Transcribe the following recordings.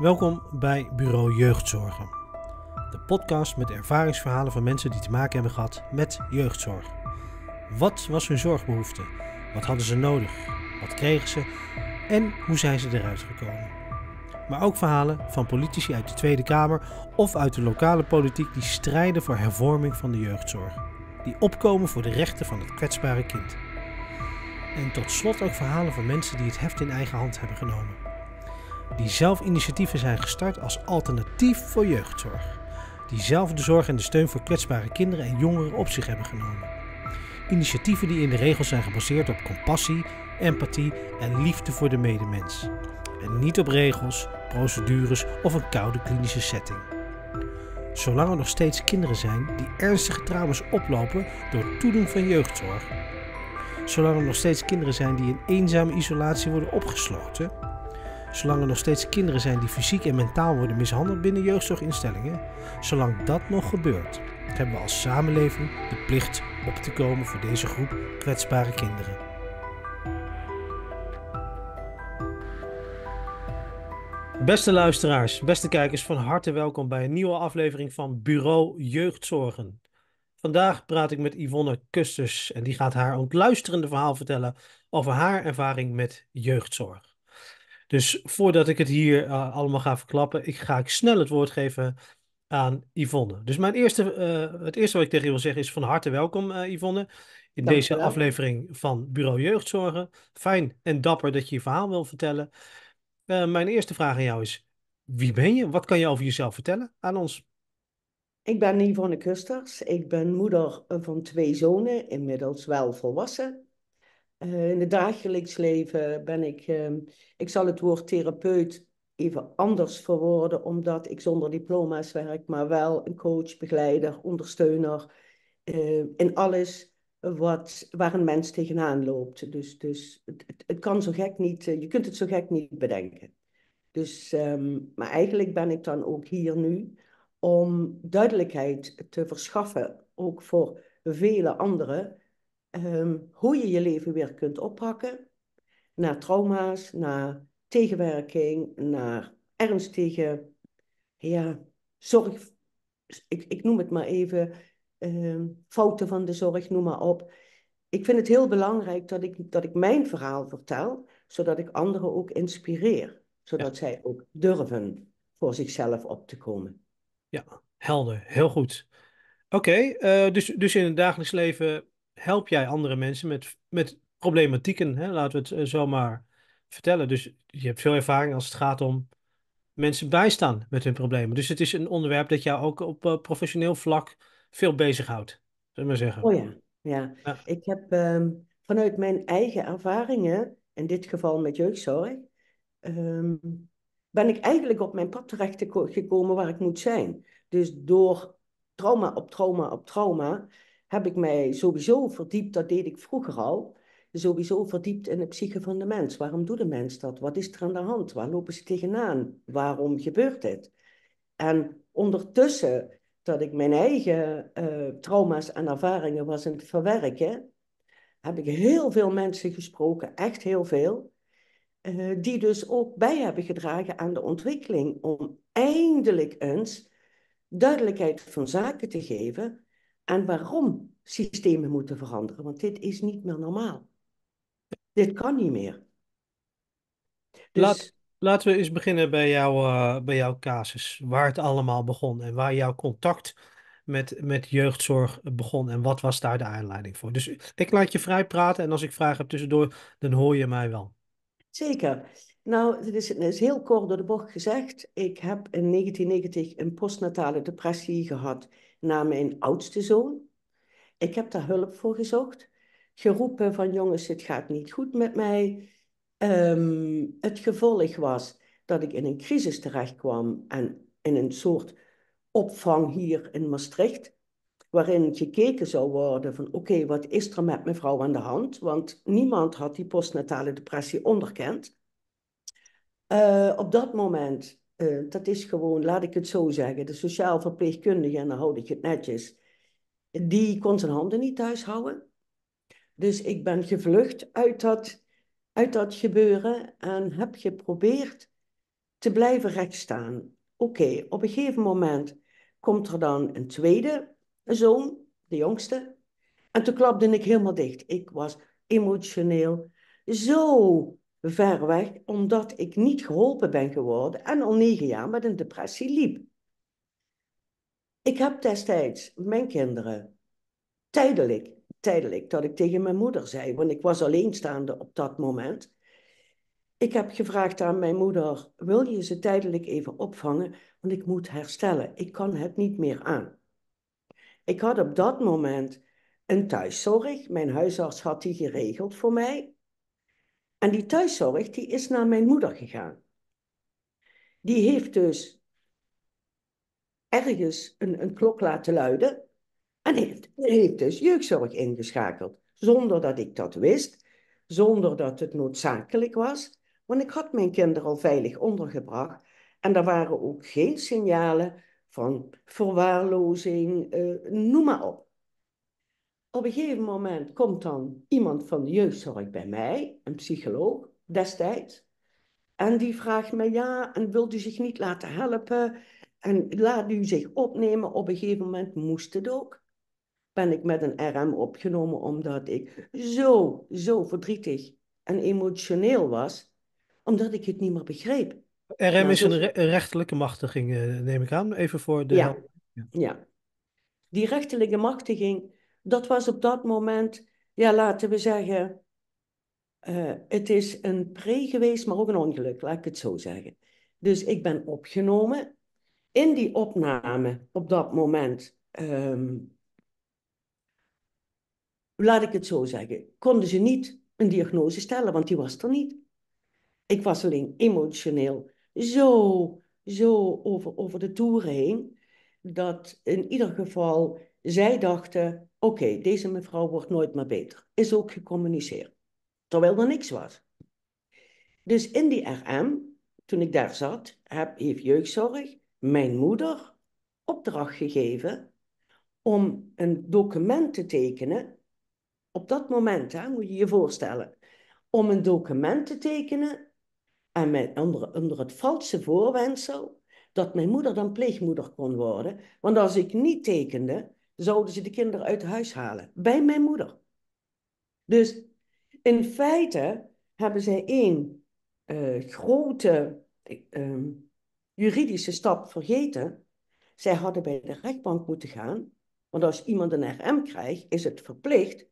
Welkom bij Bureau Jeugdzorgen. De podcast met ervaringsverhalen van mensen die te maken hebben gehad met jeugdzorg. Wat was hun zorgbehoefte? Wat hadden ze nodig? Wat kregen ze? En hoe zijn ze eruit gekomen? Maar ook verhalen van politici uit de Tweede Kamer of uit de lokale politiek die strijden voor hervorming van de jeugdzorg. Die opkomen voor de rechten van het kwetsbare kind. En tot slot ook verhalen van mensen die het heft in eigen hand hebben genomen die zelf initiatieven zijn gestart als alternatief voor jeugdzorg. Die zelf de zorg en de steun voor kwetsbare kinderen en jongeren op zich hebben genomen. Initiatieven die in de regels zijn gebaseerd op compassie, empathie en liefde voor de medemens. En niet op regels, procedures of een koude klinische setting. Zolang er nog steeds kinderen zijn die ernstige traumas oplopen door het toedoen van jeugdzorg. Zolang er nog steeds kinderen zijn die in eenzame isolatie worden opgesloten Zolang er nog steeds kinderen zijn die fysiek en mentaal worden mishandeld binnen jeugdzorginstellingen, zolang dat nog gebeurt, hebben we als samenleving de plicht op te komen voor deze groep kwetsbare kinderen. Beste luisteraars, beste kijkers, van harte welkom bij een nieuwe aflevering van Bureau Jeugdzorgen. Vandaag praat ik met Yvonne Kusters en die gaat haar ontluisterende verhaal vertellen over haar ervaring met jeugdzorg. Dus voordat ik het hier eh, allemaal ga verklappen, ik ga ik snel het woord geven aan Yvonne. Dus mijn eerste, eh, het eerste wat ik tegen je wil zeggen is van harte welkom uh, Yvonne. In deze aflevering van Bureau Jeugdzorgen. Fijn en dapper dat je je verhaal wil vertellen. mijn eerste vraag aan jou is, wie ben je? Wat kan je over jezelf vertellen aan ons? Ik ben Yvonne Kusters. Ik ben moeder van twee zonen, inmiddels wel volwassen. Eh, in het dagelijks leven ben ik, ehm, ik zal het woord therapeut even anders verwoorden, omdat ik zonder diploma's werk, maar wel een coach, begeleider, ondersteuner uh, in alles wat, waar een mens tegenaan loopt. Dus, dus het, het kan zo gek niet, eh, je kunt het zo gek niet bedenken. Dus, ehm, maar eigenlijk ben ik dan ook hier nu om duidelijkheid te verschaffen, ook voor vele anderen, Ehm, hoe je je leven weer kunt oppakken. Naar trauma's, naar tegenwerking, naar ernstige, ja, zorg. Ik, ik noem het maar even, ehm, fouten van de zorg, noem maar op. Ik vind het heel belangrijk dat ik, dat ik mijn verhaal vertel, zodat ik anderen ook inspireer. Zodat zij ook durven voor zichzelf op te komen. Ja, helder. Heel goed. Oké, eh, dus, dus in het dagelijks leven help jij andere mensen met, met problematieken. Hè? Laten we het eh, zomaar vertellen. Dus je hebt veel ervaring als het gaat om mensen bijstaan met hun problemen. Dus het is een onderwerp dat jou ook op eh, professioneel vlak veel bezighoudt, zullen we zeggen. Oh ja, ja. Ik heb ehm, vanuit mijn eigen ervaringen, in dit geval met jeugdzorg, ehm, ben ik eigenlijk op mijn pad terecht gekomen waar ik moet zijn. Dus door trauma op trauma op trauma heb ik mij sowieso verdiept, dat deed ik vroeger al, sowieso verdiept in de psyche van de mens. Waarom doet de mens dat? Wat is er aan de hand? Waar lopen ze tegenaan? Waarom gebeurt dit? En ondertussen dat ik mijn eigen eh, trauma's en ervaringen was aan het verwerken, heb ik heel veel mensen gesproken, echt heel veel, eh, die dus ook bij hebben gedragen aan de ontwikkeling om eindelijk eens duidelijkheid van zaken te geven en waarom systemen moeten veranderen. Want dit is niet meer normaal. Dit kan niet meer. Dus laat, laten we eens beginnen bij, jou, eh, bij jouw casus. Waar het allemaal begon en waar jouw contact met, met jeugdzorg begon. En wat was daar de aanleiding voor? Dus ik laat je vrij praten en als ik vragen heb tussendoor, dan hoor je mij wel. Zeker. Nou, het is, het is heel kort door de bocht gezegd. Ik heb in 1990 een postnatale depressie gehad naar mijn oudste zoon. Ik heb daar hulp voor gezocht. Geroepen van jongens, het gaat niet goed met mij. Ehm, het gevolg was dat ik in een crisis terechtkwam en in een soort opvang hier in Maastricht, waarin gekeken zou worden van oké, wat is er met mevrouw aan de hand? Want niemand had die postnatale depressie onderkend. Eh, op dat moment eh, dat is gewoon, laat ik het zo zeggen, de sociaal verpleegkundige, en dan hou ik het netjes, die kon zijn handen niet thuis houden. Dus ik ben gevlucht uit dat, uit dat gebeuren en heb geprobeerd te blijven rechtstaan. Oké, op een gegeven moment komt er dan een tweede zoon, de jongste. En toen klapte ik helemaal dicht. Ik was emotioneel zo ver weg, omdat ik niet geholpen ben geworden en al negen jaar met een depressie liep. Ik heb destijds mijn kinderen tijdelijk, tijdelijk, dat ik tegen mijn moeder zei, want ik was alleenstaande op dat moment. Ik heb gevraagd aan mijn moeder: wil je ze tijdelijk even opvangen? Want ik moet herstellen. Ik kan het niet meer aan. Ik had op dat moment een thuiszorg. Mijn huisarts had die geregeld voor mij. En die thuiszorg die is naar mijn moeder gegaan. Die heeft dus ergens een, een klok laten luiden en heeft, heeft dus jeugdzorg ingeschakeld. Zonder dat ik dat wist, zonder dat het noodzakelijk was. Want ik had mijn kinderen al veilig ondergebracht. En er waren ook geen signalen van verwaarlozing, eh, noem maar op. Op een gegeven moment komt dan iemand van de jeugdzorg bij mij, een psycholoog destijds. En die vraagt me, ja, en wilt u zich niet laten helpen? En laat u zich opnemen. Op een gegeven moment moest het ook. Ben ik met een RM opgenomen omdat ik zo, zo verdrietig en emotioneel was. Omdat ik het niet meer begreep. RM nou, is dus een rechterlijke rechtelijke machtiging, eh, neem ik aan. Even voor de... Ja, ja. ja. die rechtelijke machtiging dat was op dat moment, ja, laten we zeggen, eh, het is een pre geweest, maar ook een ongeluk, laat ik het zo zeggen. Dus ik ben opgenomen. In die opname op dat moment, ehm, laat ik het zo zeggen, konden ze niet een diagnose stellen, want die was er niet. Ik was alleen emotioneel zo, zo over, over de toeren heen, dat in ieder geval zij dachten, Oké, deze mevrouw wordt nooit meer beter. Is ook gecommuniceerd. Terwijl er niks was. Dus in die RM, toen ik daar zat, heb, heeft jeugdzorg mijn moeder opdracht gegeven om een document te tekenen. Op dat moment, hè, moet je je voorstellen. Om een document te tekenen en met onder, het valse voorwendsel dat mijn moeder dan pleegmoeder kon worden. Want als ik niet tekende, zouden ze de kinderen uit huis halen. Bij mijn moeder. Dus in feite hebben zij één eh, grote ehm, juridische stap vergeten. Zij hadden bij de rechtbank moeten gaan. Want als iemand een RM krijgt, is het verplicht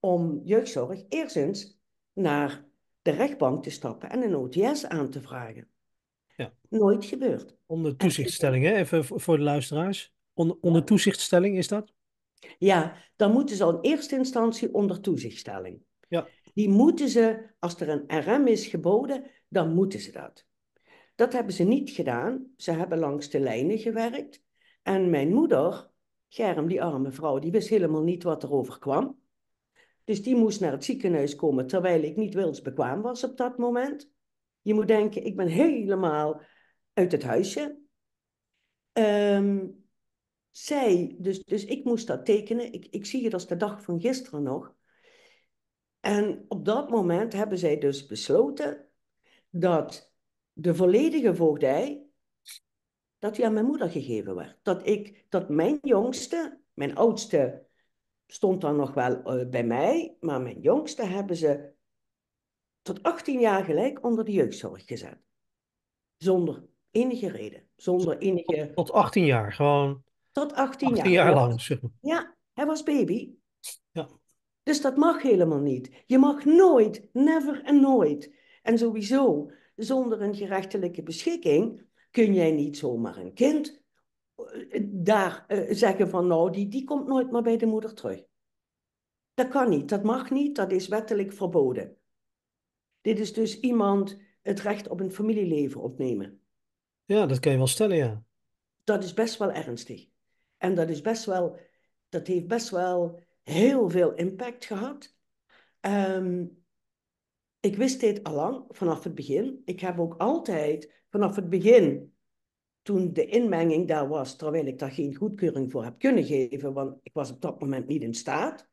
om jeugdzorg eerst eens naar de rechtbank te stappen en een OTS aan te vragen. Ja. Nooit gebeurd. Onder toezichtstelling, even voor de luisteraars onder toezichtstelling is dat? Ja, dan moeten ze al in eerste instantie onder toezichtstelling. Ja. Die moeten ze, als er een RM is geboden, dan moeten ze dat. Dat hebben ze niet gedaan. Ze hebben langs de lijnen gewerkt. En mijn moeder, Germ, die arme vrouw, die wist helemaal niet wat er over kwam. Dus die moest naar het ziekenhuis komen terwijl ik niet wilsbekwaam was op dat moment. Je moet denken, ik ben helemaal uit het huisje. Um, zij, dus, dus ik moest dat tekenen. Ik, ik zie het als de dag van gisteren nog. En op dat moment hebben zij dus besloten dat de volledige voogdij, dat die aan mijn moeder gegeven werd. Dat, ik, dat mijn jongste, mijn oudste stond dan nog wel eh, bij mij, maar mijn jongste hebben ze tot 18 jaar gelijk onder de jeugdzorg gezet. Zonder enige reden, zonder enige... Tot, tot 18 jaar, gewoon? Tot 18, 18 jaar. lang, zeg Ja, hij was baby. Ja. Dus dat mag helemaal niet. Je mag nooit, never en nooit. En sowieso, zonder een gerechtelijke beschikking kun jij niet zomaar een kind eh, daar eh, zeggen van nou, die, die komt nooit meer bij de moeder terug. Dat kan niet, dat mag niet, dat is wettelijk verboden. Dit is dus iemand het recht op een familieleven opnemen. Ja, dat kan je wel stellen, ja. Dat is best wel ernstig. En dat, is best wel, dat heeft best wel heel veel impact gehad. Ehm, ik wist dit allang, vanaf het begin. Ik heb ook altijd, vanaf het begin, toen de inmenging daar was, terwijl ik daar geen goedkeuring voor heb kunnen geven, want ik was op dat moment niet in staat,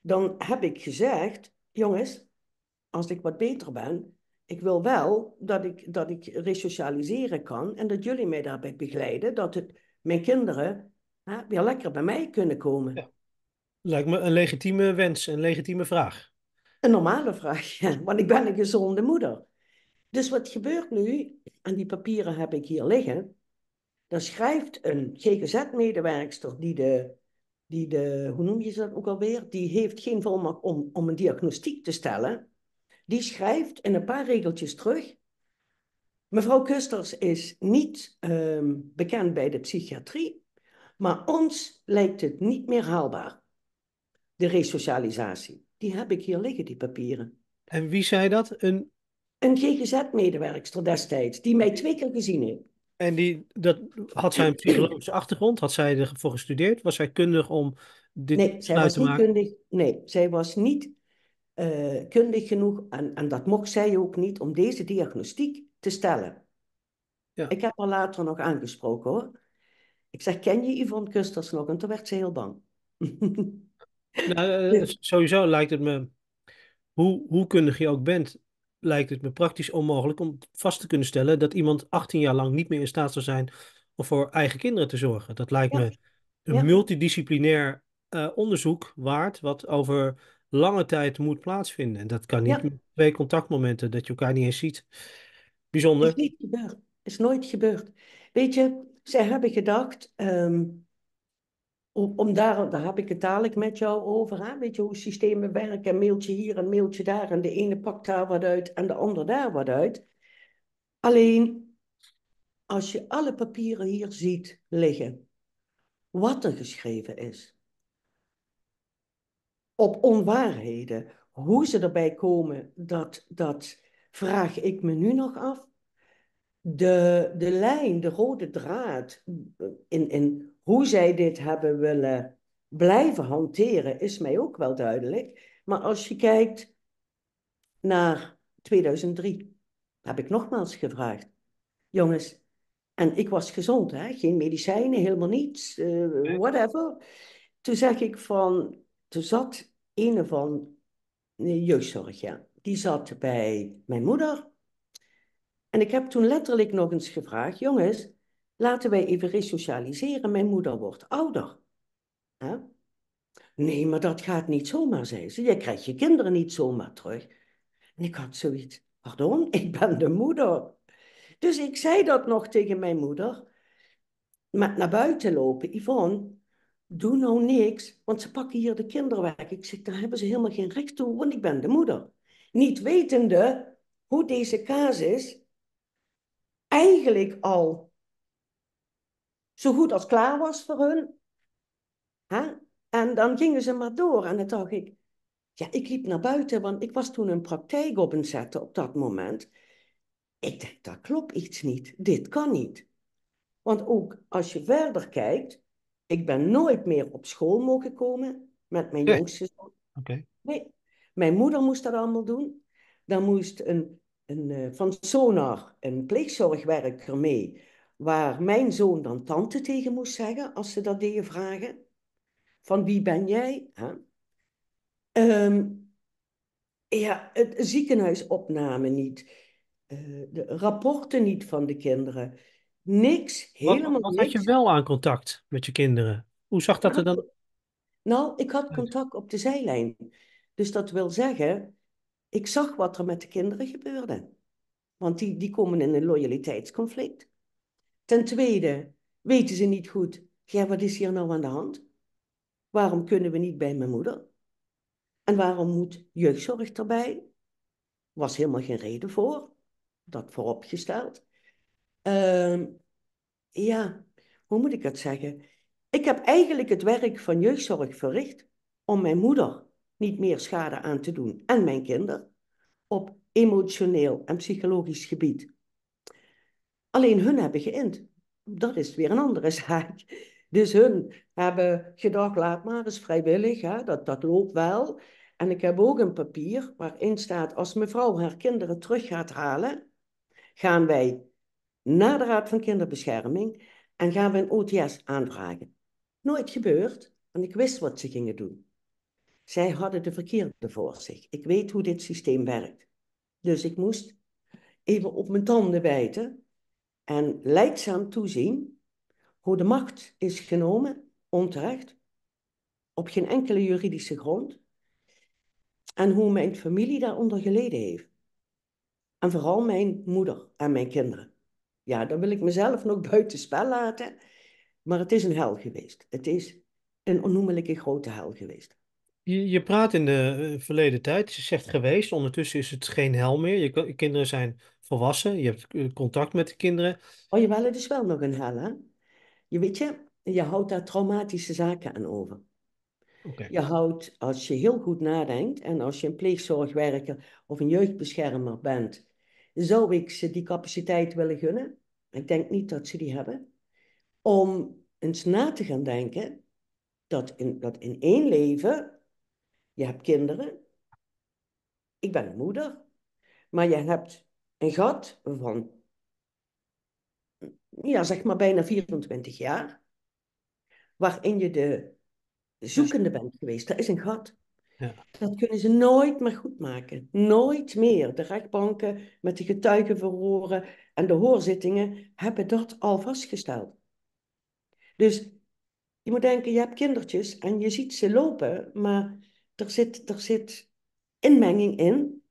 dan heb ik gezegd, jongens, als ik wat beter ben, ik wil wel dat ik, dat ik resocialiseren kan en dat jullie mij daarbij begeleiden, dat het mijn kinderen Ah, ja, weer lekker bij mij kunnen komen. Lijkt me een legitieme wens, een legitieme vraag. Een normale vraag, ja, want ik ben een gezonde moeder. Dus wat gebeurt nu, en die papieren heb ik hier liggen, dan schrijft een GGZ-medewerkster die de, die de, hoe noem je dat ook alweer, die heeft geen volmacht om, om een diagnostiek te stellen, die schrijft in een paar regeltjes terug, mevrouw Kusters is niet ehm, bekend bij de psychiatrie, maar ons lijkt het niet meer haalbaar. De resocialisatie. Die heb ik hier liggen, die papieren. En wie zei dat? Een, een GGZ-medewerkster destijds, die mij twee keer gezien heeft. En die, dat, had zij een psychologische achtergrond? Had zij ervoor gestudeerd? Was zij kundig om dit nee, zij was te niet Kundig, nee, zij was niet eh, kundig genoeg, en, en dat mocht zij ook niet, om deze diagnostiek te stellen. Ja. Ik heb haar later nog aangesproken hoor. Ik zeg, ken je Yvonne Kusters nog? En toen werd ze heel bang. nou, eh, dus sowieso lijkt het me, hoe, hoe kundig je ook bent, lijkt het me praktisch onmogelijk om vast te kunnen stellen dat iemand 18 jaar lang niet meer in staat zou zijn om voor eigen kinderen te zorgen. Dat lijkt me een multidisciplinair eh, onderzoek waard, wat over lange tijd moet plaatsvinden. En dat kan niet met twee contactmomenten dat je elkaar niet eens ziet. Bijzonder. Is niet gebeurd. Is nooit gebeurd. Weet je, zij hebben gedacht, ehm, om, daar, daar heb ik het dadelijk met jou over, hè? weet je hoe systemen werken, mailtje hier, en mailtje daar, en de ene pakt daar wat uit en de ander daar wat uit. Alleen, als je alle papieren hier ziet liggen, wat er geschreven is, op onwaarheden, hoe ze erbij komen, dat, dat vraag ik me nu nog af de, de lijn, de rode draad in, in hoe zij dit hebben willen blijven hanteren, is mij ook wel duidelijk. Maar als je kijkt naar 2003, heb ik nogmaals gevraagd. Jongens, en ik was gezond, hè? geen medicijnen, helemaal niets, eh, whatever. Toen zeg ik van, toen zat een van nee jeugdzorg, ja. Die zat bij mijn moeder en ik heb toen letterlijk nog eens gevraagd: jongens, laten wij even resocialiseren. Mijn moeder wordt ouder. Nee, maar dat gaat niet zomaar, zei ze. Je krijgt je kinderen niet zomaar terug. En ik had zoiets: pardon, ik ben de moeder. Dus ik zei dat nog tegen mijn moeder. Met naar buiten lopen, Yvonne, doe nou niks, want ze pakken hier de kinderen weg. Ik zeg, daar hebben ze helemaal geen recht toe, want ik ben de moeder. Niet wetende hoe deze casus eigenlijk al zo goed als klaar was voor hun. Hè? En dan gingen ze maar door. En dan dacht ik, ja, ik liep naar buiten, want ik was toen een praktijk op een zetten op dat moment. Ik denk, dat klopt iets niet. Dit kan niet. Want ook als je verder kijkt, ik ben nooit meer op school mogen komen met mijn jongste zoon. mijn moeder moest dat allemaal doen. Dan moest een eh, van Sonar een pleegzorgwerker mee, waar mijn zoon dan tante tegen moest zeggen als ze dat deden vragen. Van wie ben jij? Ehm, ja, het ziekenhuisopname niet. Eh, de rapporten niet van de kinderen. Niks, helemaal wat, wat had je wel aan contact met je kinderen? Hoe zag dat er nou, dan? Nou, ik had contact op de zijlijn. Dus dat wil zeggen, ik zag wat er met de kinderen gebeurde. Want die, die komen in een loyaliteitsconflict. Ten tweede weten ze niet goed, ja, wat is hier nou aan de hand? Waarom kunnen we niet bij mijn moeder? En waarom moet jeugdzorg erbij? Was helemaal geen reden voor, dat vooropgesteld. Uh, ja, hoe moet ik dat zeggen? Ik heb eigenlijk het werk van jeugdzorg verricht om mijn moeder niet meer schade aan te doen. En mijn kinderen op emotioneel en psychologisch gebied. Alleen hun hebben geïnd. Dat is weer een andere zaak. Dus hun hebben gedacht, laat maar, eens is vrijwillig, hè? Dat, dat loopt wel. En ik heb ook een papier waarin staat, als mevrouw haar kinderen terug gaat halen, gaan wij naar de Raad van Kinderbescherming en gaan we een OTS aanvragen. Nooit gebeurd, en ik wist wat ze gingen doen. Zij hadden de verkeerde voor zich. Ik weet hoe dit systeem werkt. Dus ik moest even op mijn tanden bijten en leidzaam toezien hoe de macht is genomen, onterecht, op geen enkele juridische grond, en hoe mijn familie daaronder geleden heeft. En vooral mijn moeder en mijn kinderen. Ja, dan wil ik mezelf nog buitenspel laten, maar het is een hel geweest. Het is een onnoemelijke grote hel geweest. Je, praat in de eh, verleden tijd. Ze zegt geweest. Ondertussen is het geen hel meer. Je, kinderen zijn volwassen. Je hebt eh, contact met de kinderen. Oh jawel, het is wel nog een hel, hè? Je weet je, je houdt daar traumatische zaken aan over. Je houdt, als je heel goed nadenkt en als je een pleegzorgwerker of een jeugdbeschermer bent, zou ik ze die capaciteit willen gunnen. Ik denk niet dat ze die hebben. Om eens na te gaan denken dat in, dat in één leven je hebt kinderen. Ik ben een moeder. Maar je hebt een gat van, ja, zeg maar bijna 24 jaar. Waarin je de zoekende bent geweest. Dat is een gat. Ja. Dat kunnen ze nooit meer goedmaken. Nooit meer. De rechtbanken met de getuigenverhoren en de hoorzittingen hebben dat al vastgesteld. Dus je moet denken, je hebt kindertjes en je ziet ze lopen, maar er zit, er zit inmenging in.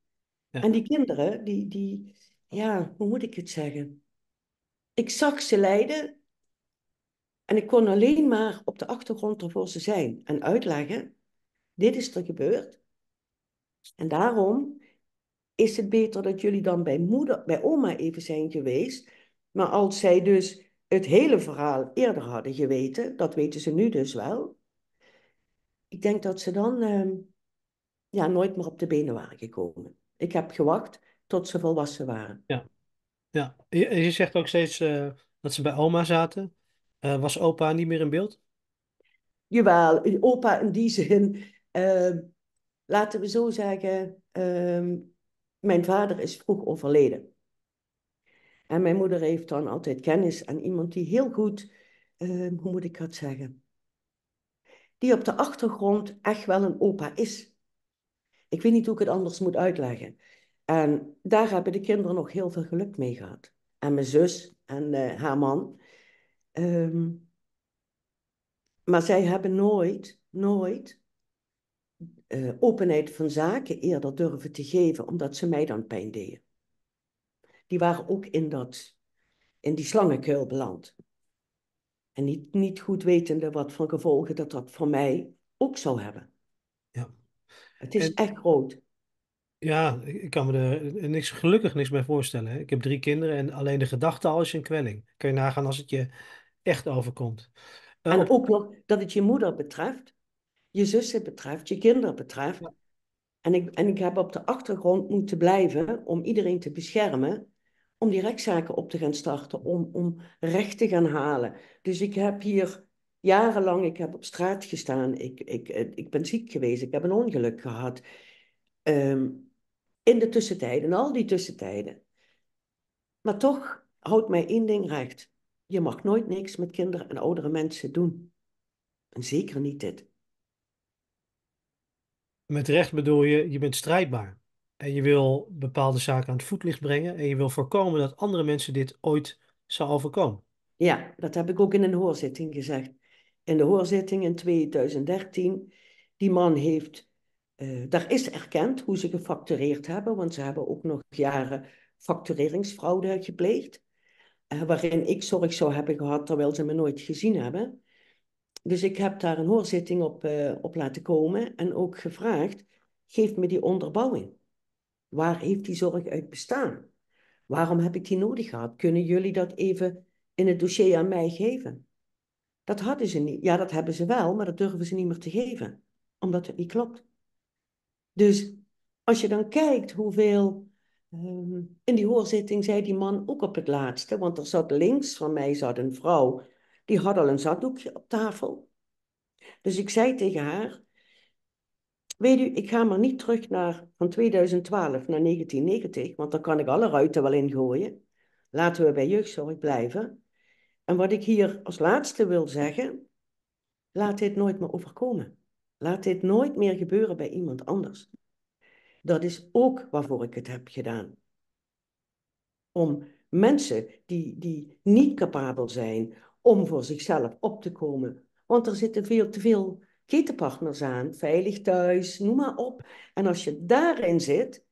En die kinderen, die, die, ja, hoe moet ik het zeggen? Ik zag ze lijden en ik kon alleen maar op de achtergrond ervoor ze zijn en uitleggen, dit is er gebeurd. En daarom is het beter dat jullie dan bij moeder, bij oma even zijn geweest. Maar als zij dus het hele verhaal eerder hadden geweten, dat weten ze nu dus wel, ik denk dat ze dan ehm, ja, nooit meer op de benen waren gekomen. Ik heb gewacht tot ze volwassen waren. Ja, ja. je, zegt ook steeds eh, dat ze bij oma zaten. Eh, was opa niet meer in beeld? Jawel, eh, opa in die zin. laten we zo zeggen, ehm, mijn vader is vroeg overleden. En mijn moeder heeft dan altijd kennis aan iemand die heel goed, ehm, hoe moet ik dat zeggen, die op de achtergrond echt wel een opa is. Ik weet niet hoe ik het anders moet uitleggen. En daar hebben de kinderen nog heel veel geluk mee gehad. En mijn zus en eh, haar man. Ehm, maar zij hebben nooit, nooit eh, openheid van zaken eerder durven te geven, omdat ze mij dan pijn deden. Die waren ook in, dat, in die slangenkuil beland. En niet, niet goed wetende wat voor gevolgen dat dat voor mij ook zou hebben. Ja. Het is echt groot. Ja, ik kan me er niks, gelukkig niks mee voorstellen. Ik heb drie kinderen en alleen de gedachte al is een kwelling. Kun je nagaan als het je echt overkomt. Uh, en ook nog dat het je moeder betreft, je zussen betreft, je kinderen betreft. En, ik, en ik heb op de achtergrond moeten blijven om iedereen te beschermen om die rechtszaken op te gaan starten, om, om recht te gaan halen. Dus ik heb hier jarenlang, ik heb op straat gestaan, ik, ik, eh, ik ben ziek geweest, ik heb een ongeluk gehad. Ehm, in de tussentijden, al die tussentijden. Maar toch houdt mij één ding recht. Je mag nooit niks met kinderen en oudere mensen doen. En zeker niet dit. Met recht bedoel je, je bent strijdbaar. En je wil bepaalde zaken aan het voetlicht brengen. En je wil voorkomen dat andere mensen dit ooit zou overkomen. Ja, dat heb ik ook in een hoorzitting gezegd. In de hoorzitting in 2013. Die man heeft, eh, daar is erkend hoe ze gefactureerd hebben. Want ze hebben ook nog jaren factureringsfraude gepleegd. Eh, waarin ik zorg zou hebben gehad terwijl ze me nooit gezien hebben. Dus ik heb daar een hoorzitting op, eh, op laten komen en ook gevraagd: geef me die onderbouwing. Waar heeft die zorg uit bestaan? Waarom heb ik die nodig gehad? Kunnen jullie dat even in het dossier aan mij geven? Dat hadden ze niet. Ja, dat hebben ze wel, maar dat durven ze niet meer te geven, omdat het niet klopt. Dus als je dan kijkt hoeveel. Ehm, in die hoorzitting zei die man ook op het laatste, want er zat links van mij zat een vrouw, die had al een zakdoekje op tafel. Dus ik zei tegen haar: Weet u, ik ga maar niet terug naar van 2012 naar 1990, want dan kan ik alle ruiten wel ingooien. Laten we bij jeugdzorg blijven. En wat ik hier als laatste wil zeggen, laat dit nooit meer overkomen. Laat dit nooit meer gebeuren bij iemand anders. Dat is ook waarvoor ik het heb gedaan. Om mensen die, die niet capabel zijn om voor zichzelf op te komen. Want er zitten veel te veel ketenpartners aan, veilig thuis, noem maar op. En als je daarin zit,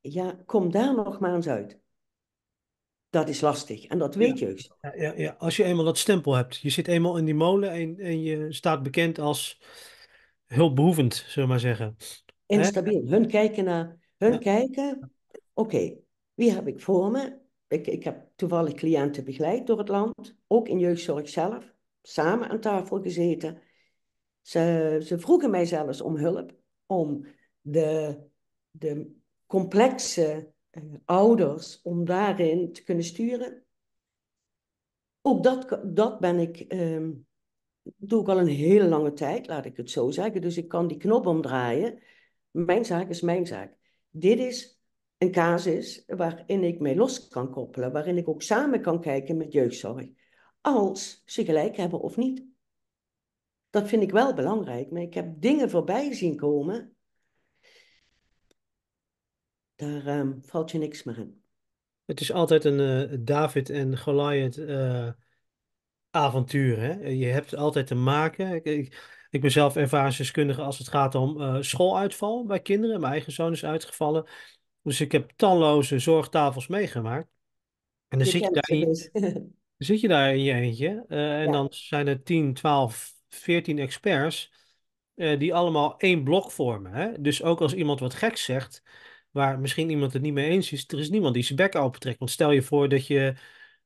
ja, kom daar nog maar eens uit. Dat is lastig en dat weet ja. je. Ja, ja, als je eenmaal dat stempel hebt, je zit eenmaal in die molen en, je staat bekend als hulpbehoevend, zullen we maar zeggen. Instabiel. Hun kijken naar, hun kijken, oké, wie heb ik voor me? Ik, ik heb toevallig cliënten begeleid door het land, ook in jeugdzorg zelf, samen aan tafel gezeten. Ze, ze vroegen mij zelfs om hulp om de, de complexe eh, ouders, om daarin te kunnen sturen. Ook dat, dat ben ik, ehm, doe ik al een hele lange tijd, laat ik het zo zeggen. Dus ik kan die knop omdraaien. Mijn zaak is mijn zaak. Dit is een casus waarin ik mee los kan koppelen, waarin ik ook samen kan kijken met jeugdzorg. Als ze gelijk hebben of niet. Dat vind ik wel belangrijk, maar ik heb dingen voorbij zien komen. Daar ehm, valt je niks meer in. Het is altijd een eh, David en Goliath eh, avontuur. Hè? Je hebt altijd te maken. Ik, ik, ben zelf ervaringsdeskundige als het gaat om eh, schooluitval bij kinderen. Mijn eigen zoon is uitgevallen. Dus ik heb talloze zorgtafels meegemaakt. En dan, dus. zit, je daar in, zit je daar eentje. en dan zijn er 10, 12, 14 experts eh, die allemaal één blok vormen. Hè? Dus ook als iemand wat geks zegt, waar misschien iemand het niet mee eens is, er is niemand die zijn bek opentrekt. Want stel je voor dat je,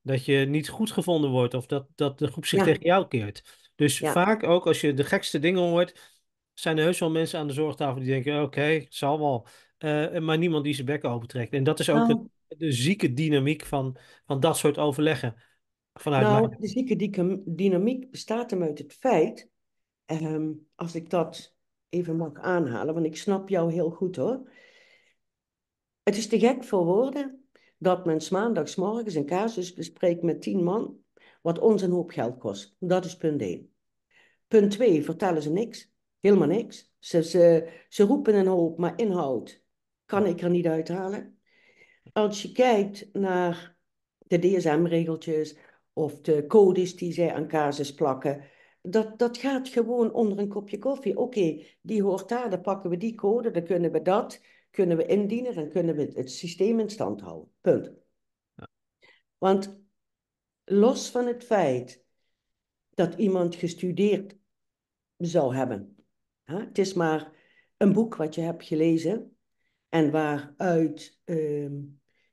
dat je niet goed gevonden wordt of dat, dat de groep zich tegen jou keert. Dus vaak ook als je de gekste dingen hoort, zijn er heus wel mensen aan de zorgtafel die denken, oké, okay, zal wel. Eh, maar niemand die zijn bek opentrekt. En dat is ook de, oh. de, zieke dynamiek van, van dat soort overleggen nou, de zieke dynamiek bestaat hem uit het feit, ehm, als ik dat even mag aanhalen, want ik snap jou heel goed hoor. Het is te gek voor woorden dat men maandagsmorgens een casus bespreekt met tien man, wat ons een hoop geld kost. Dat is punt één. Punt twee, vertellen ze niks. Helemaal niks. Ze, ze, ze roepen een hoop, maar inhoud kan ik er niet uithalen. Als je kijkt naar de DSM-regeltjes, of de codes die zij aan casus plakken. Dat, dat gaat gewoon onder een kopje koffie. Oké, die hoort daar, dan pakken we die code, dan kunnen we dat, kunnen we indienen, dan kunnen we het systeem in stand houden. Punt. Want los van het feit dat iemand gestudeerd zou hebben, hè, het is maar een boek wat je hebt gelezen en waaruit ehm,